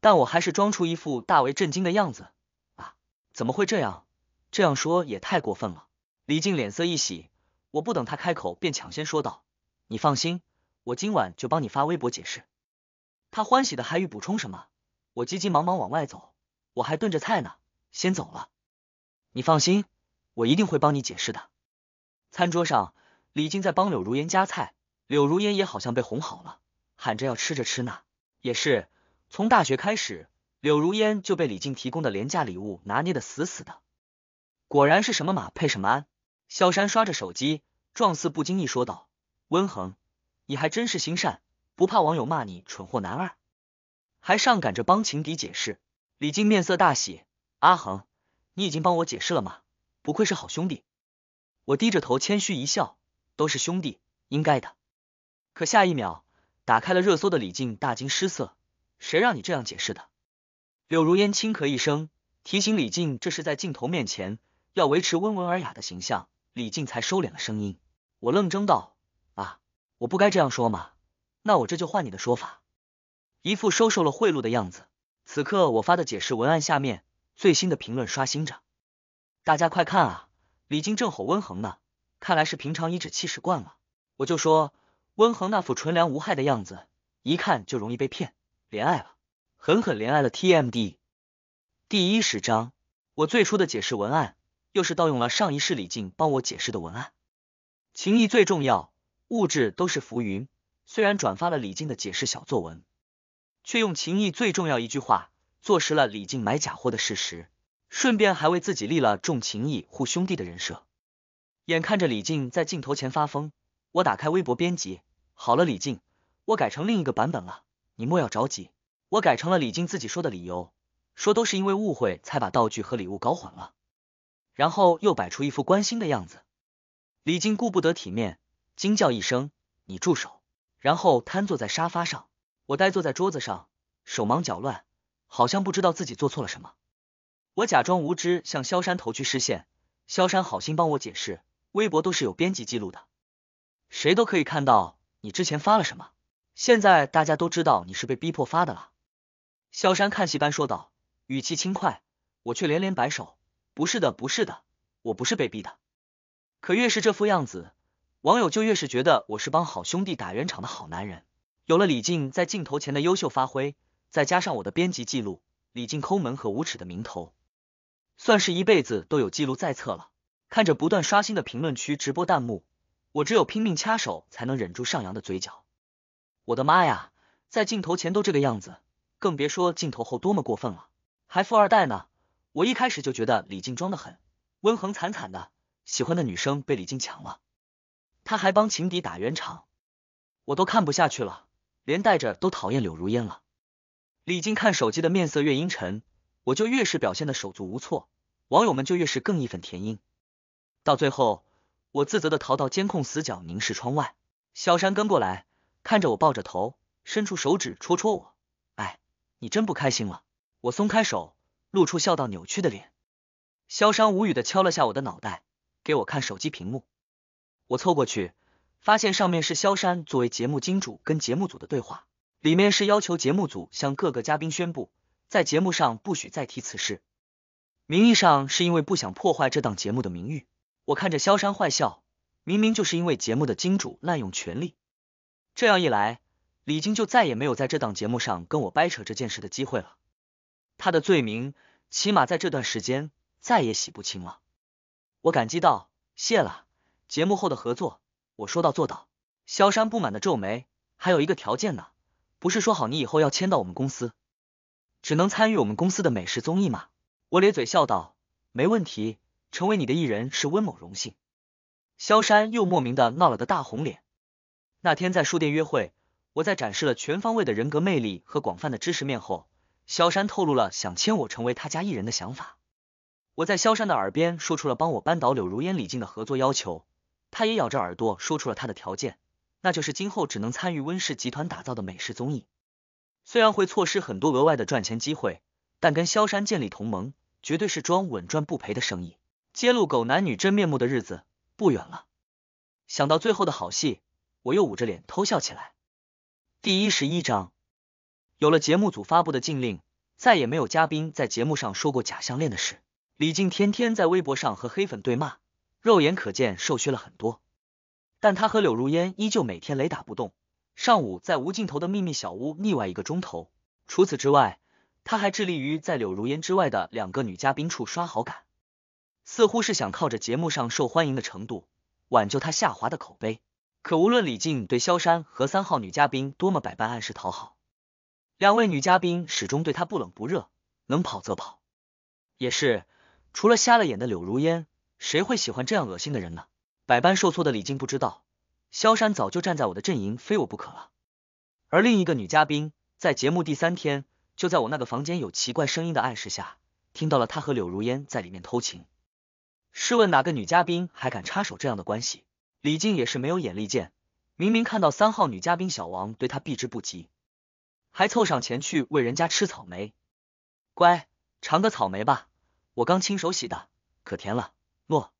但我还是装出一副大为震惊的样子啊！怎么会这样？这样说也太过分了。李静脸色一喜，我不等他开口，便抢先说道：“你放心，我今晚就帮你发微博解释。”他欢喜的还欲补充什么，我急急忙忙往外走，我还炖着菜呢，先走了。你放心，我一定会帮你解释的。餐桌上，李静在帮柳如烟夹菜。柳如烟也好像被哄好了，喊着要吃着吃那也是。从大学开始，柳如烟就被李静提供的廉价礼物拿捏的死死的。果然是什么马配什么鞍。萧山刷着手机，状似不经意说道：“温恒，你还真是心善，不怕网友骂你蠢货男二，还上赶着帮情敌解释？”李靖面色大喜：“阿恒，你已经帮我解释了吗？不愧是好兄弟。”我低着头，谦虚一笑：“都是兄弟，应该的。”可下一秒，打开了热搜的李静大惊失色。谁让你这样解释的？柳如烟轻咳一声，提醒李静这是在镜头面前要维持温文尔雅的形象。李静才收敛了声音。我愣怔道：“啊，我不该这样说嘛。”那我这就换你的说法，一副收受了贿赂的样子。此刻我发的解释文案下面最新的评论刷新着，大家快看啊！李静正吼温衡呢，看来是平常颐指气使惯了。我就说。温恒那副纯良无害的样子，一看就容易被骗，怜爱了，狠狠怜爱了。TMD 第十章，我最初的解释文案，又是盗用了上一世李靖帮我解释的文案。情谊最重要，物质都是浮云。虽然转发了李靖的解释小作文，却用“情谊最重要”一句话坐实了李靖买假货的事实，顺便还为自己立了重情义护兄弟的人设。眼看着李靖在镜头前发疯，我打开微博编辑。好了，李静，我改成另一个版本了，你莫要着急。我改成了李静自己说的理由，说都是因为误会才把道具和礼物搞混了，然后又摆出一副关心的样子。李静顾不得体面，惊叫一声：“你住手！”然后瘫坐在沙发上。我呆坐在桌子上，手忙脚乱，好像不知道自己做错了什么。我假装无知，向萧山投去视线。萧山好心帮我解释，微博都是有编辑记录的，谁都可以看到。你之前发了什么？现在大家都知道你是被逼迫发的了。萧山看戏般说道，语气轻快。我却连连摆手，不是的，不是的，我不是被逼的。可越是这副样子，网友就越是觉得我是帮好兄弟打圆场的好男人。有了李静在镜头前的优秀发挥，再加上我的编辑记录，李静抠门和无耻的名头，算是一辈子都有记录在册了。看着不断刷新的评论区直播弹幕。我只有拼命掐手，才能忍住上扬的嘴角。我的妈呀，在镜头前都这个样子，更别说镜头后多么过分了。还富二代呢！我一开始就觉得李静装的很，温衡惨惨的，喜欢的女生被李静抢了，他还帮情敌打圆场，我都看不下去了，连带着都讨厌柳如烟了。李静看手机的面色越阴沉，我就越是表现的手足无措，网友们就越是更义愤填膺，到最后。我自责的逃到监控死角，凝视窗外。萧山跟过来，看着我抱着头，伸出手指戳戳我。哎，你真不开心了。我松开手，露出笑到扭曲的脸。萧山无语的敲了下我的脑袋，给我看手机屏幕。我凑过去，发现上面是萧山作为节目金主跟节目组的对话，里面是要求节目组向各个嘉宾宣布，在节目上不许再提此事。名义上是因为不想破坏这档节目的名誉。我看着萧山坏笑，明明就是因为节目的金主滥用权力，这样一来，李晶就再也没有在这档节目上跟我掰扯这件事的机会了。他的罪名，起码在这段时间再也洗不清了。我感激道：“谢了，节目后的合作，我说到做到。”萧山不满的皱眉：“还有一个条件呢，不是说好你以后要签到我们公司，只能参与我们公司的美食综艺吗？”我咧嘴笑道：“没问题。”成为你的艺人是温某荣幸。萧山又莫名的闹了个大红脸。那天在书店约会，我在展示了全方位的人格魅力和广泛的知识面后，萧山透露了想签我成为他家艺人的想法。我在萧山的耳边说出了帮我扳倒柳如烟、李静的合作要求，他也咬着耳朵说出了他的条件，那就是今后只能参与温氏集团打造的美食综艺。虽然会错失很多额外的赚钱机会，但跟萧山建立同盟绝对是桩稳赚不赔的生意。揭露狗男女真面目的日子不远了。想到最后的好戏，我又捂着脸偷笑起来。第一十一章，有了节目组发布的禁令，再也没有嘉宾在节目上说过假项链的事。李静天天在微博上和黑粉对骂，肉眼可见瘦削了很多。但他和柳如烟依旧每天雷打不动，上午在无尽头的秘密小屋腻歪一个钟头。除此之外，他还致力于在柳如烟之外的两个女嘉宾处刷好感。似乎是想靠着节目上受欢迎的程度挽救他下滑的口碑，可无论李静对萧山和三号女嘉宾多么百般暗示讨好，两位女嘉宾始终对他不冷不热，能跑则跑。也是，除了瞎了眼的柳如烟，谁会喜欢这样恶心的人呢？百般受挫的李静不知道，萧山早就站在我的阵营，非我不可了。而另一个女嘉宾在节目第三天，就在我那个房间有奇怪声音的暗示下，听到了他和柳如烟在里面偷情。试问哪个女嘉宾还敢插手这样的关系？李静也是没有眼力见，明明看到三号女嘉宾小王对她避之不及，还凑上前去喂人家吃草莓。乖，尝个草莓吧，我刚亲手洗的，可甜了。诺，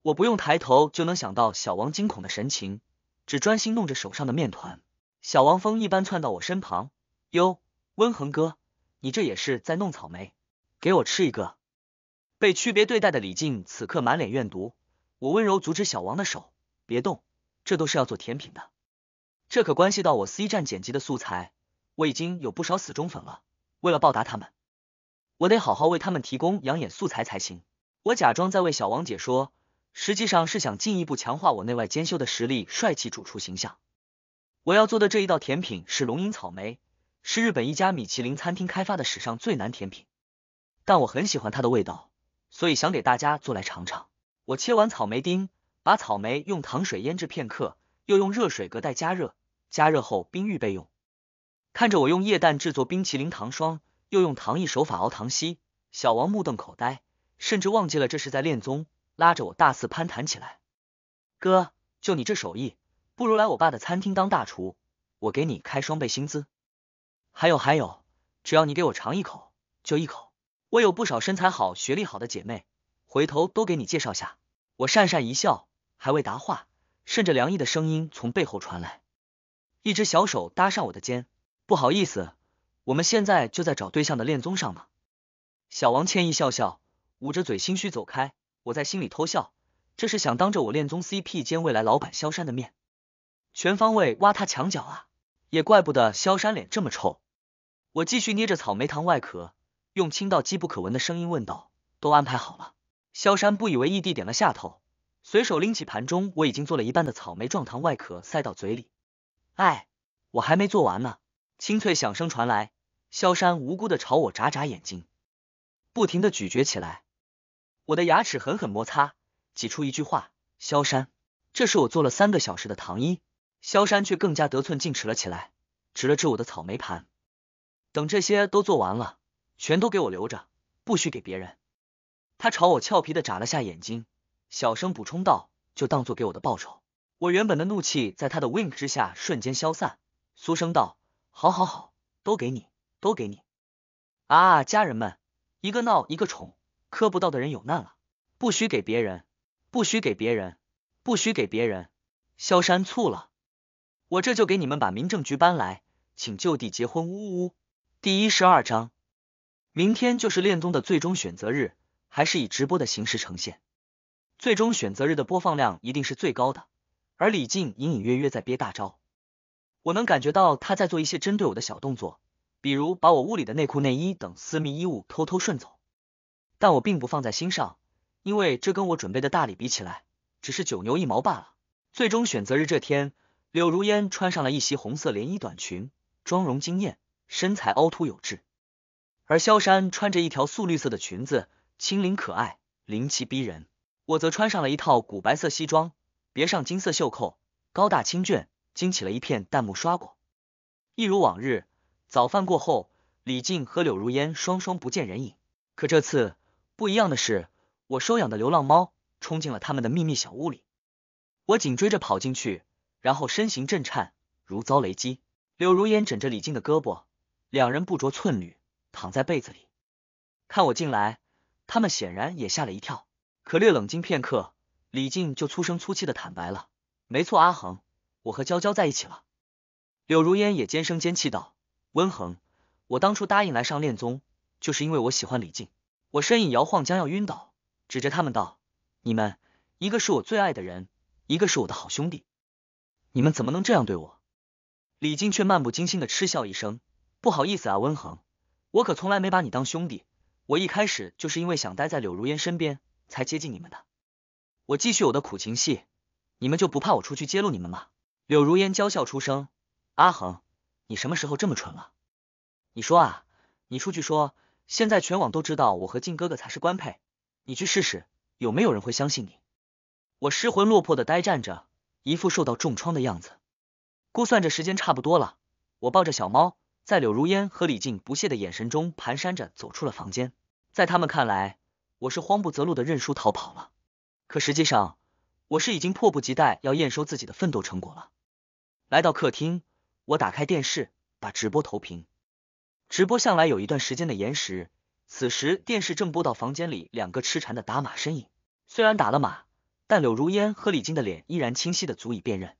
我不用抬头就能想到小王惊恐的神情，只专心弄着手上的面团。小王风一般窜到我身旁，哟，温恒哥，你这也是在弄草莓？给我吃一个。被区别对待的李静此刻满脸怨毒。我温柔阻止小王的手：“别动，这都是要做甜品的，这可关系到我 C 站剪辑的素材。我已经有不少死忠粉了，为了报答他们，我得好好为他们提供养眼素材才行。”我假装在为小王解说，实际上是想进一步强化我内外兼修的实力、帅气主厨形象。我要做的这一道甜品是龙樱草莓，是日本一家米其林餐厅开发的史上最难甜品，但我很喜欢它的味道。所以想给大家做来尝尝。我切完草莓丁，把草莓用糖水腌制片刻，又用热水隔袋加热，加热后冰浴备用。看着我用液氮制作冰淇淋糖霜，又用糖艺手法熬糖稀，小王目瞪口呆，甚至忘记了这是在练宗，拉着我大肆攀谈起来。哥，就你这手艺，不如来我爸的餐厅当大厨，我给你开双倍薪资。还有还有，只要你给我尝一口，就一口。我有不少身材好、学历好的姐妹，回头都给你介绍下。我讪讪一笑，还未答话，甚至凉意的声音从背后传来，一只小手搭上我的肩。不好意思，我们现在就在找对象的恋综上呢。小王歉意笑笑，捂着嘴心虚走开。我在心里偷笑，这是想当着我恋综 CP 兼未来老板萧山的面，全方位挖他墙角啊！也怪不得萧山脸这么臭。我继续捏着草莓糖外壳。用轻到机不可闻的声音问道：“都安排好了？”萧山不以为意地点了下头，随手拎起盘中我已经做了一半的草莓状糖外壳塞到嘴里。哎，我还没做完呢！清脆响声传来，萧山无辜的朝我眨眨眼睛，不停的咀嚼起来。我的牙齿狠狠摩擦，挤出一句话：“萧山，这是我做了三个小时的糖衣。”萧山却更加得寸进尺了起来，指了指我的草莓盘：“等这些都做完了。”全都给我留着，不许给别人。他朝我俏皮的眨了下眼睛，小声补充道：“就当做给我的报酬。”我原本的怒气在他的 wink 之下瞬间消散。苏生道：“好，好，好，都给你，都给你。”啊，家人们，一个闹，一个宠，磕不到的人有难了！不许给别人，不许给别人，不许给别人！萧山醋了，我这就给你们把民政局搬来，请就地结婚。呜呜。第一十二章。明天就是恋综的最终选择日，还是以直播的形式呈现。最终选择日的播放量一定是最高的，而李静隐隐约约在憋大招，我能感觉到他在做一些针对我的小动作，比如把我屋里的内裤、内衣等私密衣物偷偷顺走，但我并不放在心上，因为这跟我准备的大礼比起来，只是九牛一毛罢了。最终选择日这天，柳如烟穿上了一袭红色连衣短裙，妆容惊艳，身材凹凸有致。而萧山穿着一条素绿色的裙子，清灵可爱，灵气逼人。我则穿上了一套古白色西装，别上金色袖扣，高大清俊，惊起了一片弹幕刷过。一如往日，早饭过后，李靖和柳如烟双双不见人影。可这次不一样的是，我收养的流浪猫冲进了他们的秘密小屋里，我紧追着跑进去，然后身形震颤，如遭雷击。柳如烟枕着李靖的胳膊，两人不着寸缕。躺在被子里，看我进来，他们显然也吓了一跳，可略冷静片刻，李靖就粗声粗气的坦白了：“没错，阿恒，我和娇娇在一起了。”柳如烟也尖声尖气道：“温恒，我当初答应来上恋综，就是因为我喜欢李静。”我身影摇晃，将要晕倒，指着他们道：“你们，一个是我最爱的人，一个是我的好兄弟，你们怎么能这样对我？”李静却漫不经心的嗤笑一声：“不好意思啊，温恒。”我可从来没把你当兄弟，我一开始就是因为想待在柳如烟身边才接近你们的。我继续我的苦情戏，你们就不怕我出去揭露你们吗？柳如烟娇笑出声：“阿恒，你什么时候这么蠢了？你说啊，你出去说，现在全网都知道我和靖哥哥才是官配，你去试试有没有人会相信你？”我失魂落魄的呆站着，一副受到重创的样子。估算着时间差不多了，我抱着小猫。在柳如烟和李静不屑的眼神中，蹒跚着走出了房间。在他们看来，我是慌不择路的认输逃跑了。可实际上，我是已经迫不及待要验收自己的奋斗成果了。来到客厅，我打开电视，把直播投屏。直播向来有一段时间的延时，此时电视正播到房间里两个痴缠的打马身影。虽然打了马，但柳如烟和李静的脸依然清晰的足以辨认。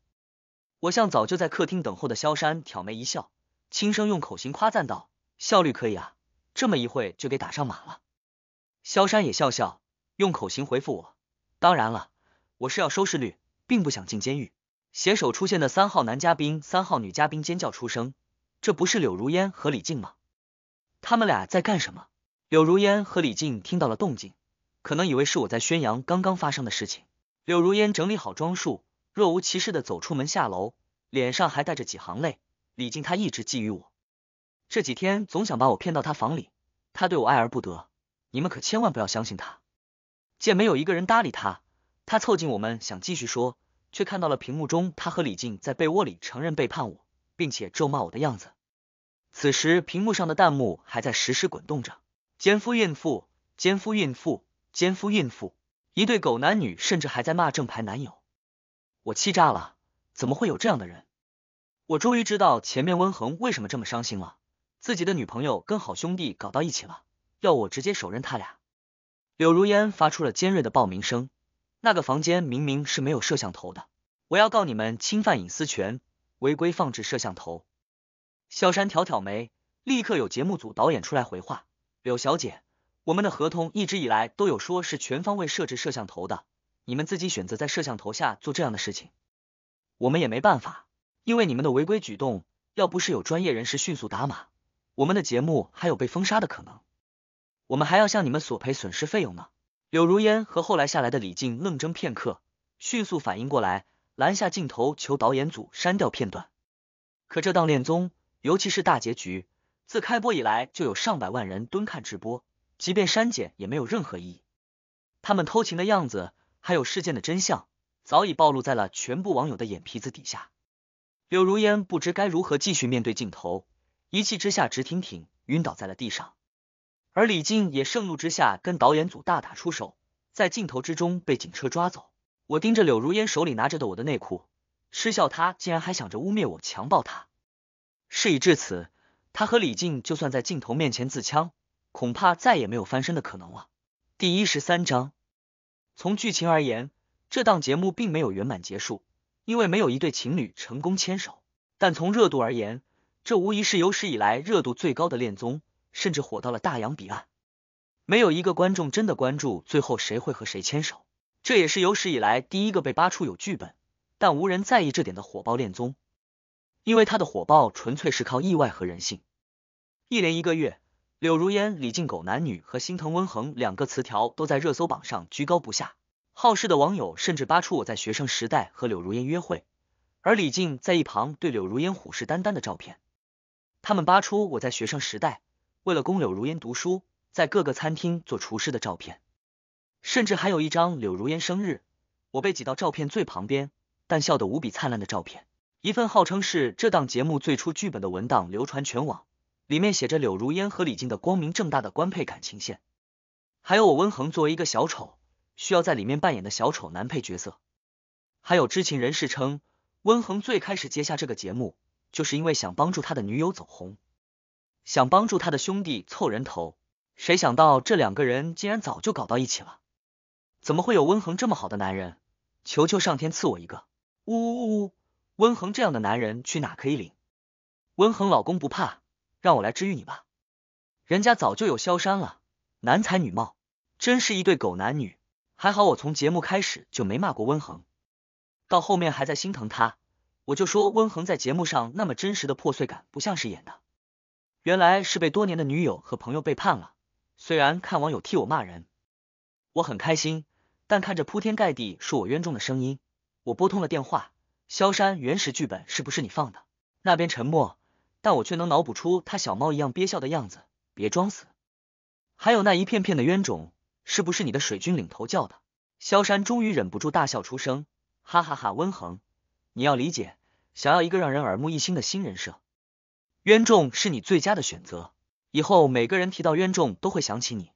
我向早就在客厅等候的萧山挑眉一笑。轻声用口型夸赞道：“效率可以啊，这么一会就给打上马了。”萧山也笑笑，用口型回复我：“当然了，我是要收视率，并不想进监狱。”携手出现的三号男嘉宾、三号女嘉宾尖叫出声：“这不是柳如烟和李静吗？他们俩在干什么？”柳如烟和李静听到了动静，可能以为是我在宣扬刚刚发生的事情。柳如烟整理好装束，若无其事的走出门下楼，脸上还带着几行泪。李静，他一直觊觎我，这几天总想把我骗到他房里，他对我爱而不得。你们可千万不要相信他。见没有一个人搭理他，他凑近我们想继续说，却看到了屏幕中他和李静在被窝里承认背叛我，并且咒骂我的样子。此时屏幕上的弹幕还在实时滚动着“奸夫淫妇”、“奸夫淫妇”、“奸夫淫妇”，一对狗男女甚至还在骂正牌男友。我气炸了，怎么会有这样的人？我终于知道前面温恒为什么这么伤心了，自己的女朋友跟好兄弟搞到一起了，要我直接手刃他俩。柳如烟发出了尖锐的爆鸣声，那个房间明明是没有摄像头的，我要告你们侵犯隐私权，违规放置摄像头。萧山挑挑眉，立刻有节目组导演出来回话：“柳小姐，我们的合同一直以来都有说是全方位设置摄像头的，你们自己选择在摄像头下做这样的事情，我们也没办法。”因为你们的违规举动，要不是有专业人士迅速打码，我们的节目还有被封杀的可能。我们还要向你们索赔损失费用呢。柳如烟和后来下来的李静愣怔片刻，迅速反应过来，拦下镜头，求导演组删掉片段。可这档恋综，尤其是大结局，自开播以来就有上百万人蹲看直播，即便删减也没有任何意义。他们偷情的样子，还有事件的真相，早已暴露在了全部网友的眼皮子底下。柳如烟不知该如何继续面对镜头，一气之下直挺挺晕倒在了地上。而李静也盛怒之下跟导演组大打出手，在镜头之中被警车抓走。我盯着柳如烟手里拿着的我的内裤，嗤笑她竟然还想着污蔑我强暴她。事已至此，她和李静就算在镜头面前自枪，恐怕再也没有翻身的可能了。第一十三章，从剧情而言，这档节目并没有圆满结束。因为没有一对情侣成功牵手，但从热度而言，这无疑是有史以来热度最高的恋综，甚至火到了大洋彼岸。没有一个观众真的关注最后谁会和谁牵手，这也是有史以来第一个被扒出有剧本，但无人在意这点的火爆恋综。因为它的火爆纯粹是靠意外和人性。一连一个月，柳如烟、李静狗男女和心疼温恒两个词条都在热搜榜上居高不下。好事的网友甚至扒出我在学生时代和柳如烟约会，而李静在一旁对柳如烟虎视眈眈的照片。他们扒出我在学生时代为了供柳如烟读书，在各个餐厅做厨师的照片，甚至还有一张柳如烟生日，我被挤到照片最旁边，但笑得无比灿烂的照片。一份号称是这档节目最初剧本的文档流传全网，里面写着柳如烟和李静的光明正大的官配感情线，还有我温恒作为一个小丑。需要在里面扮演的小丑男配角色，还有知情人士称，温恒最开始接下这个节目，就是因为想帮助他的女友走红，想帮助他的兄弟凑人头。谁想到这两个人竟然早就搞到一起了？怎么会有温恒这么好的男人？求求上天赐我一个！呜呜呜！温恒这样的男人去哪可以领？温恒老公不怕，让我来治愈你吧。人家早就有萧山了，男才女貌，真是一对狗男女。还好我从节目开始就没骂过温恒，到后面还在心疼他，我就说温恒在节目上那么真实的破碎感不像是演的，原来是被多年的女友和朋友背叛了。虽然看网友替我骂人，我很开心，但看着铺天盖地说我冤种的声音，我拨通了电话，萧山原始剧本是不是你放的？那边沉默，但我却能脑补出他小猫一样憋笑的样子，别装死。还有那一片片的冤种。是不是你的水军领头叫的？萧山终于忍不住大笑出声，哈哈哈！温衡，你要理解，想要一个让人耳目一新的新人设，冤种是你最佳的选择。以后每个人提到冤种都会想起你，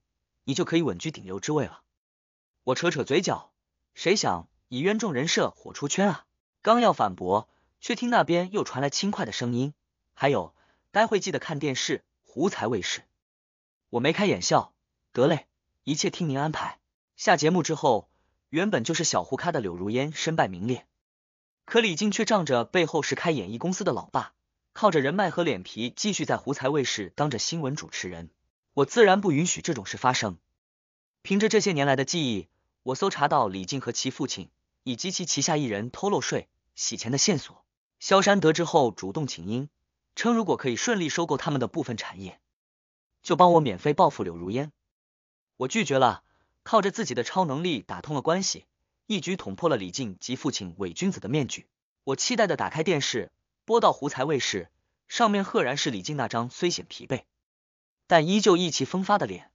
你就可以稳居顶流之位了。我扯扯嘴角，谁想以冤种人设火出圈啊？刚要反驳，却听那边又传来轻快的声音，还有，待会记得看电视，胡才卫视。我眉开眼笑，得嘞。一切听您安排。下节目之后，原本就是小胡咖的柳如烟身败名裂，可李静却仗着背后是开演艺公司的老爸，靠着人脉和脸皮继续在胡才卫视当着新闻主持人。我自然不允许这种事发生。凭着这些年来的记忆，我搜查到李静和其父亲以及其旗下艺人偷漏税、洗钱的线索。萧山得知后主动请缨，称如果可以顺利收购他们的部分产业，就帮我免费报复柳如烟。我拒绝了，靠着自己的超能力打通了关系，一举捅破了李静及父亲伪君子的面具。我期待的打开电视，播到胡才卫视，上面赫然是李静那张虽显疲惫，但依旧意气风发的脸。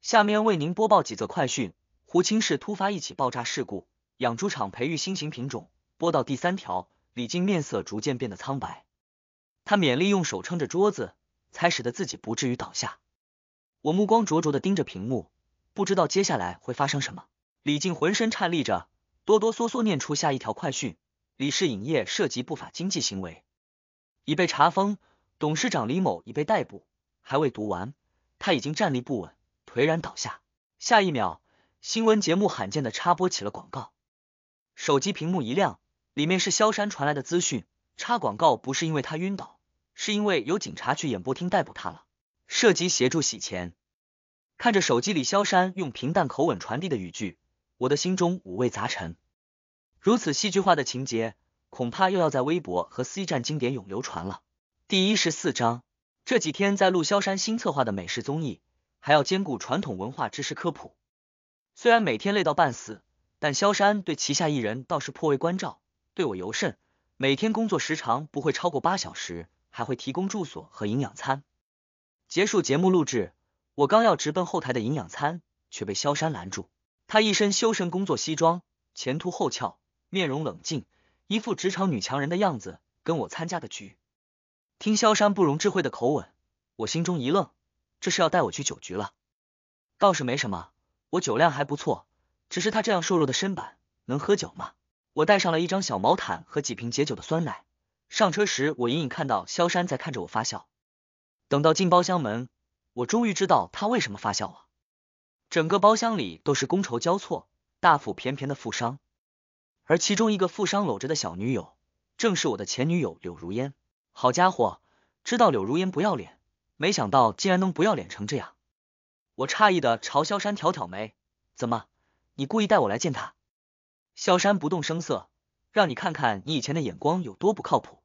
下面为您播报几则快讯：胡青市突发一起爆炸事故，养猪场培育新型品种。播到第三条，李静面色逐渐变得苍白，他勉力用手撑着桌子，才使得自己不至于倒下。我目光灼灼的盯着屏幕，不知道接下来会发生什么。李静浑身颤栗着，哆哆嗦嗦念出下一条快讯：李氏影业涉及不法经济行为，已被查封，董事长李某已被逮捕。还未读完，他已经站立不稳，颓然倒下。下一秒，新闻节目罕见的插播起了广告。手机屏幕一亮，里面是萧山传来的资讯：插广告不是因为他晕倒，是因为有警察去演播厅逮捕他了。涉及协助洗钱，看着手机里萧山用平淡口吻传递的语句，我的心中五味杂陈。如此戏剧化的情节，恐怕又要在微博和 C 站经典永流传了。第一十四章，这几天在录萧山新策划的美食综艺，还要兼顾传统文化知识科普。虽然每天累到半死，但萧山对旗下艺人倒是颇为关照，对我尤甚。每天工作时长不会超过八小时，还会提供住所和营养餐。结束节目录制，我刚要直奔后台的营养餐，却被萧山拦住。他一身修身工作西装，前凸后翘，面容冷静，一副职场女强人的样子。跟我参加的局，听萧山不容置喙的口吻，我心中一愣，这是要带我去酒局了。倒是没什么，我酒量还不错，只是他这样瘦弱的身板能喝酒吗？我带上了一张小毛毯和几瓶解酒的酸奶。上车时，我隐隐看到萧山在看着我发笑。等到进包厢门，我终于知道他为什么发笑了。整个包厢里都是觥筹交错、大腹便便的富商，而其中一个富商搂着的小女友，正是我的前女友柳如烟。好家伙，知道柳如烟不要脸，没想到竟然能不要脸成这样。我诧异的朝萧山挑挑眉：“怎么，你故意带我来见他？”萧山不动声色，让你看看你以前的眼光有多不靠谱。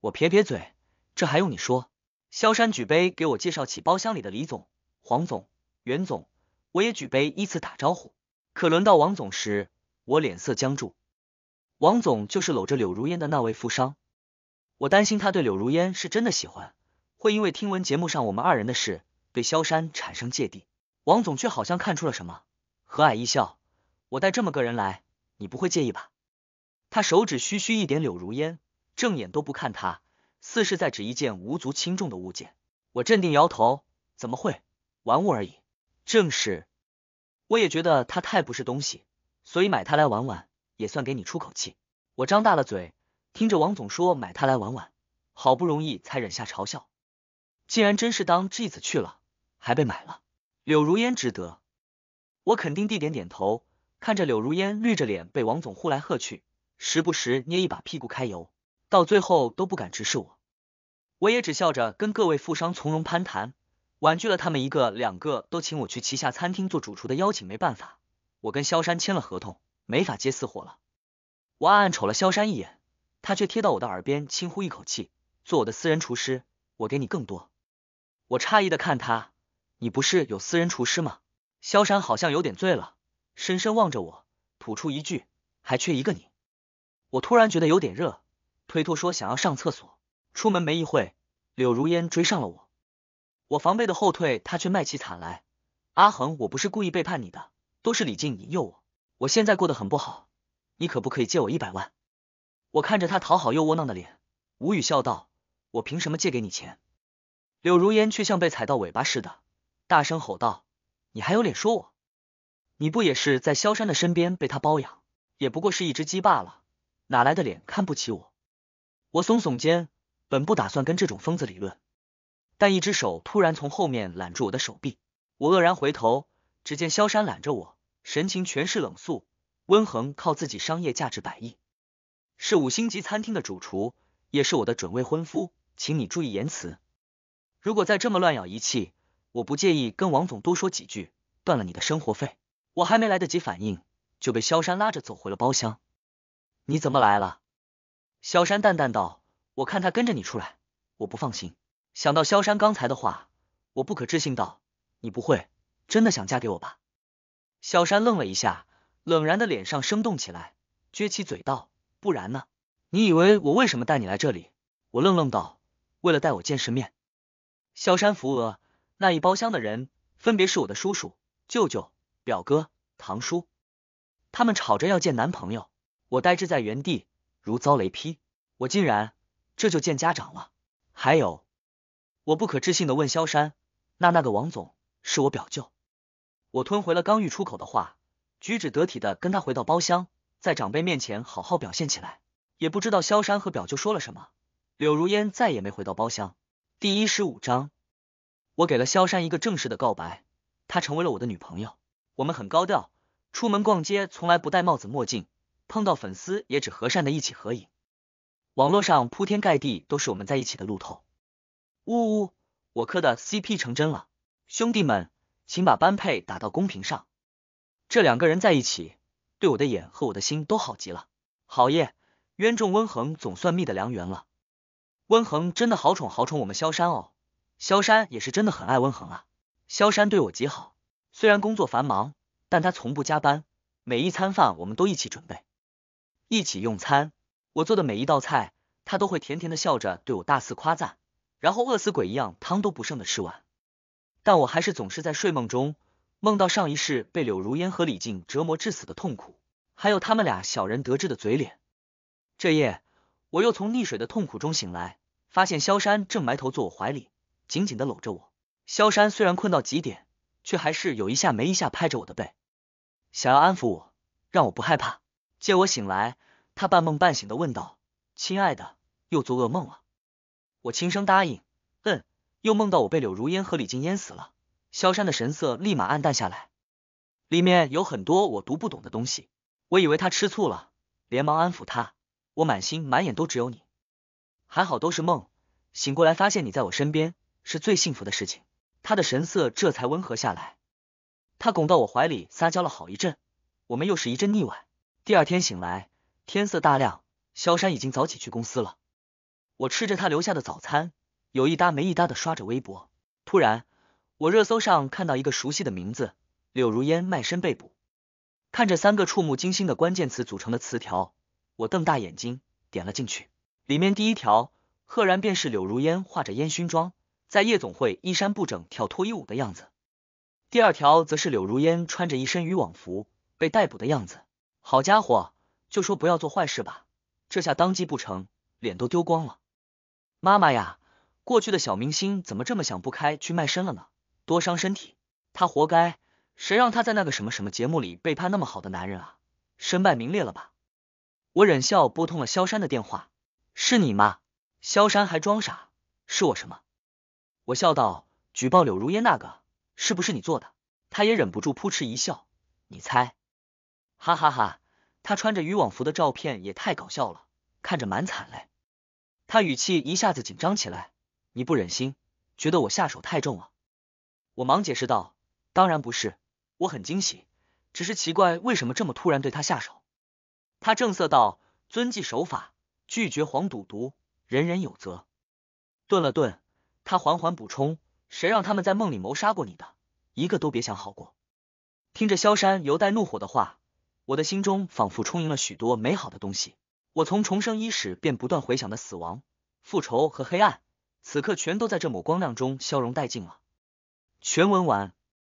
我撇撇嘴：“这还用你说？”萧山举杯，给我介绍起包厢里的李总、黄总、袁总，我也举杯依次打招呼。可轮到王总时，我脸色僵住。王总就是搂着柳如烟的那位富商。我担心他对柳如烟是真的喜欢，会因为听闻节目上我们二人的事，对萧山产生芥蒂。王总却好像看出了什么，和蔼一笑：“我带这么个人来，你不会介意吧？”他手指虚虚一点柳如烟，正眼都不看他。似是在指一件无足轻重的物件，我镇定摇头，怎么会，玩物而已。正是，我也觉得他太不是东西，所以买它来玩玩，也算给你出口气。我张大了嘴，听着王总说买它来玩玩，好不容易才忍下嘲笑，竟然真是当 G 子去了，还被买了。柳如烟值得，我肯定地点点头，看着柳如烟绿着脸被王总呼来喝去，时不时捏一把屁股揩油，到最后都不敢直视我。我也只笑着跟各位富商从容攀谈，婉拒了他们一个两个都请我去旗下餐厅做主厨的邀请。没办法，我跟萧山签了合同，没法接私活了。我暗暗瞅了萧山一眼，他却贴到我的耳边轻呼一口气：“做我的私人厨师，我给你更多。”我诧异的看他，你不是有私人厨师吗？萧山好像有点醉了，深深望着我，吐出一句：“还缺一个你。”我突然觉得有点热，推脱说想要上厕所。出门没一会，柳如烟追上了我，我防备的后退，他却卖起惨来。阿恒，我不是故意背叛你的，都是李靖引诱我。我现在过得很不好，你可不可以借我一百万？我看着他讨好又窝囊的脸，无语笑道：“我凭什么借给你钱？”柳如烟却像被踩到尾巴似的，大声吼道：“你还有脸说我？你不也是在萧山的身边被他包养，也不过是一只鸡罢了，哪来的脸看不起我？”我耸耸肩。本不打算跟这种疯子理论，但一只手突然从后面揽住我的手臂，我愕然回头，只见萧山揽着我，神情全是冷肃。温恒靠自己商业价值百亿，是五星级餐厅的主厨，也是我的准未婚夫，请你注意言辞。如果再这么乱咬一气，我不介意跟王总多说几句，断了你的生活费。我还没来得及反应，就被萧山拉着走回了包厢。你怎么来了？萧山淡淡道。我看他跟着你出来，我不放心。想到萧山刚才的话，我不可置信道：“你不会真的想嫁给我吧？”萧山愣了一下，冷然的脸上生动起来，撅起嘴道：“不然呢？你以为我为什么带你来这里？”我愣愣道：“为了带我见世面。”萧山扶额，那一包厢的人分别是我的叔叔、舅舅、表哥、堂叔，他们吵着要见男朋友。我呆滞在原地，如遭雷劈，我竟然。这就见家长了，还有，我不可置信的问萧山，那那个王总是我表舅。我吞回了刚欲出口的话，举止得体的跟他回到包厢，在长辈面前好好表现起来。也不知道萧山和表舅说了什么，柳如烟再也没回到包厢。第一十五章，我给了萧山一个正式的告白，他成为了我的女朋友。我们很高调，出门逛街从来不戴帽子墨镜，碰到粉丝也只和善的一起合影。网络上铺天盖地都是我们在一起的路透，呜呜，我磕的 CP 成真了，兄弟们，请把般配打到公屏上。这两个人在一起，对我的眼和我的心都好极了。好耶，冤种温恒总算觅得良缘了。温恒真的好宠好宠我们萧山哦，萧山也是真的很爱温恒啊。萧山对我极好，虽然工作繁忙，但他从不加班，每一餐饭我们都一起准备，一起用餐。我做的每一道菜，他都会甜甜的笑着对我大肆夸赞，然后饿死鬼一样汤都不剩的吃完。但我还是总是在睡梦中梦到上一世被柳如烟和李靖折磨致死的痛苦，还有他们俩小人得志的嘴脸。这夜，我又从溺水的痛苦中醒来，发现萧山正埋头坐我怀里，紧紧的搂着我。萧山虽然困到极点，却还是有一下没一下拍着我的背，想要安抚我，让我不害怕。见我醒来。他半梦半醒的问道：“亲爱的，又做噩梦了？”我轻声答应：“嗯，又梦到我被柳如烟和李靖淹死了。”萧山的神色立马暗淡下来。里面有很多我读不懂的东西，我以为他吃醋了，连忙安抚他：“我满心满眼都只有你，还好都是梦，醒过来发现你在我身边是最幸福的事情。”他的神色这才温和下来。他拱到我怀里撒娇了好一阵，我们又是一阵腻歪。第二天醒来。天色大亮，萧山已经早起去公司了。我吃着他留下的早餐，有一搭没一搭的刷着微博。突然，我热搜上看到一个熟悉的名字——柳如烟卖身被捕。看着三个触目惊心的关键词组成的词条，我瞪大眼睛点了进去。里面第一条赫然便是柳如烟化着烟熏妆，在夜总会衣衫不整跳脱衣舞的样子；第二条则是柳如烟穿着一身渔网服被逮捕的样子。好家伙！就说不要做坏事吧，这下当机不成，脸都丢光了。妈妈呀，过去的小明星怎么这么想不开去卖身了呢？多伤身体，他活该，谁让他在那个什么什么节目里背叛那么好的男人啊，身败名裂了吧？我忍笑拨通了萧山的电话，是你吗？萧山还装傻，是我什么？我笑道，举报柳如烟那个，是不是你做的？他也忍不住扑哧一笑，你猜，哈哈哈。他穿着渔网服的照片也太搞笑了，看着蛮惨嘞。他语气一下子紧张起来，你不忍心，觉得我下手太重了。我忙解释道：“当然不是，我很惊喜，只是奇怪为什么这么突然对他下手。”他正色道：“遵纪守法，拒绝黄赌毒，人人有责。”顿了顿，他缓缓补充：“谁让他们在梦里谋杀过你的，一个都别想好过。”听着萧山犹带怒火的话。我的心中仿佛充盈了许多美好的东西，我从重生伊始便不断回想的死亡、复仇和黑暗，此刻全都在这抹光亮中消融殆尽了。全文完。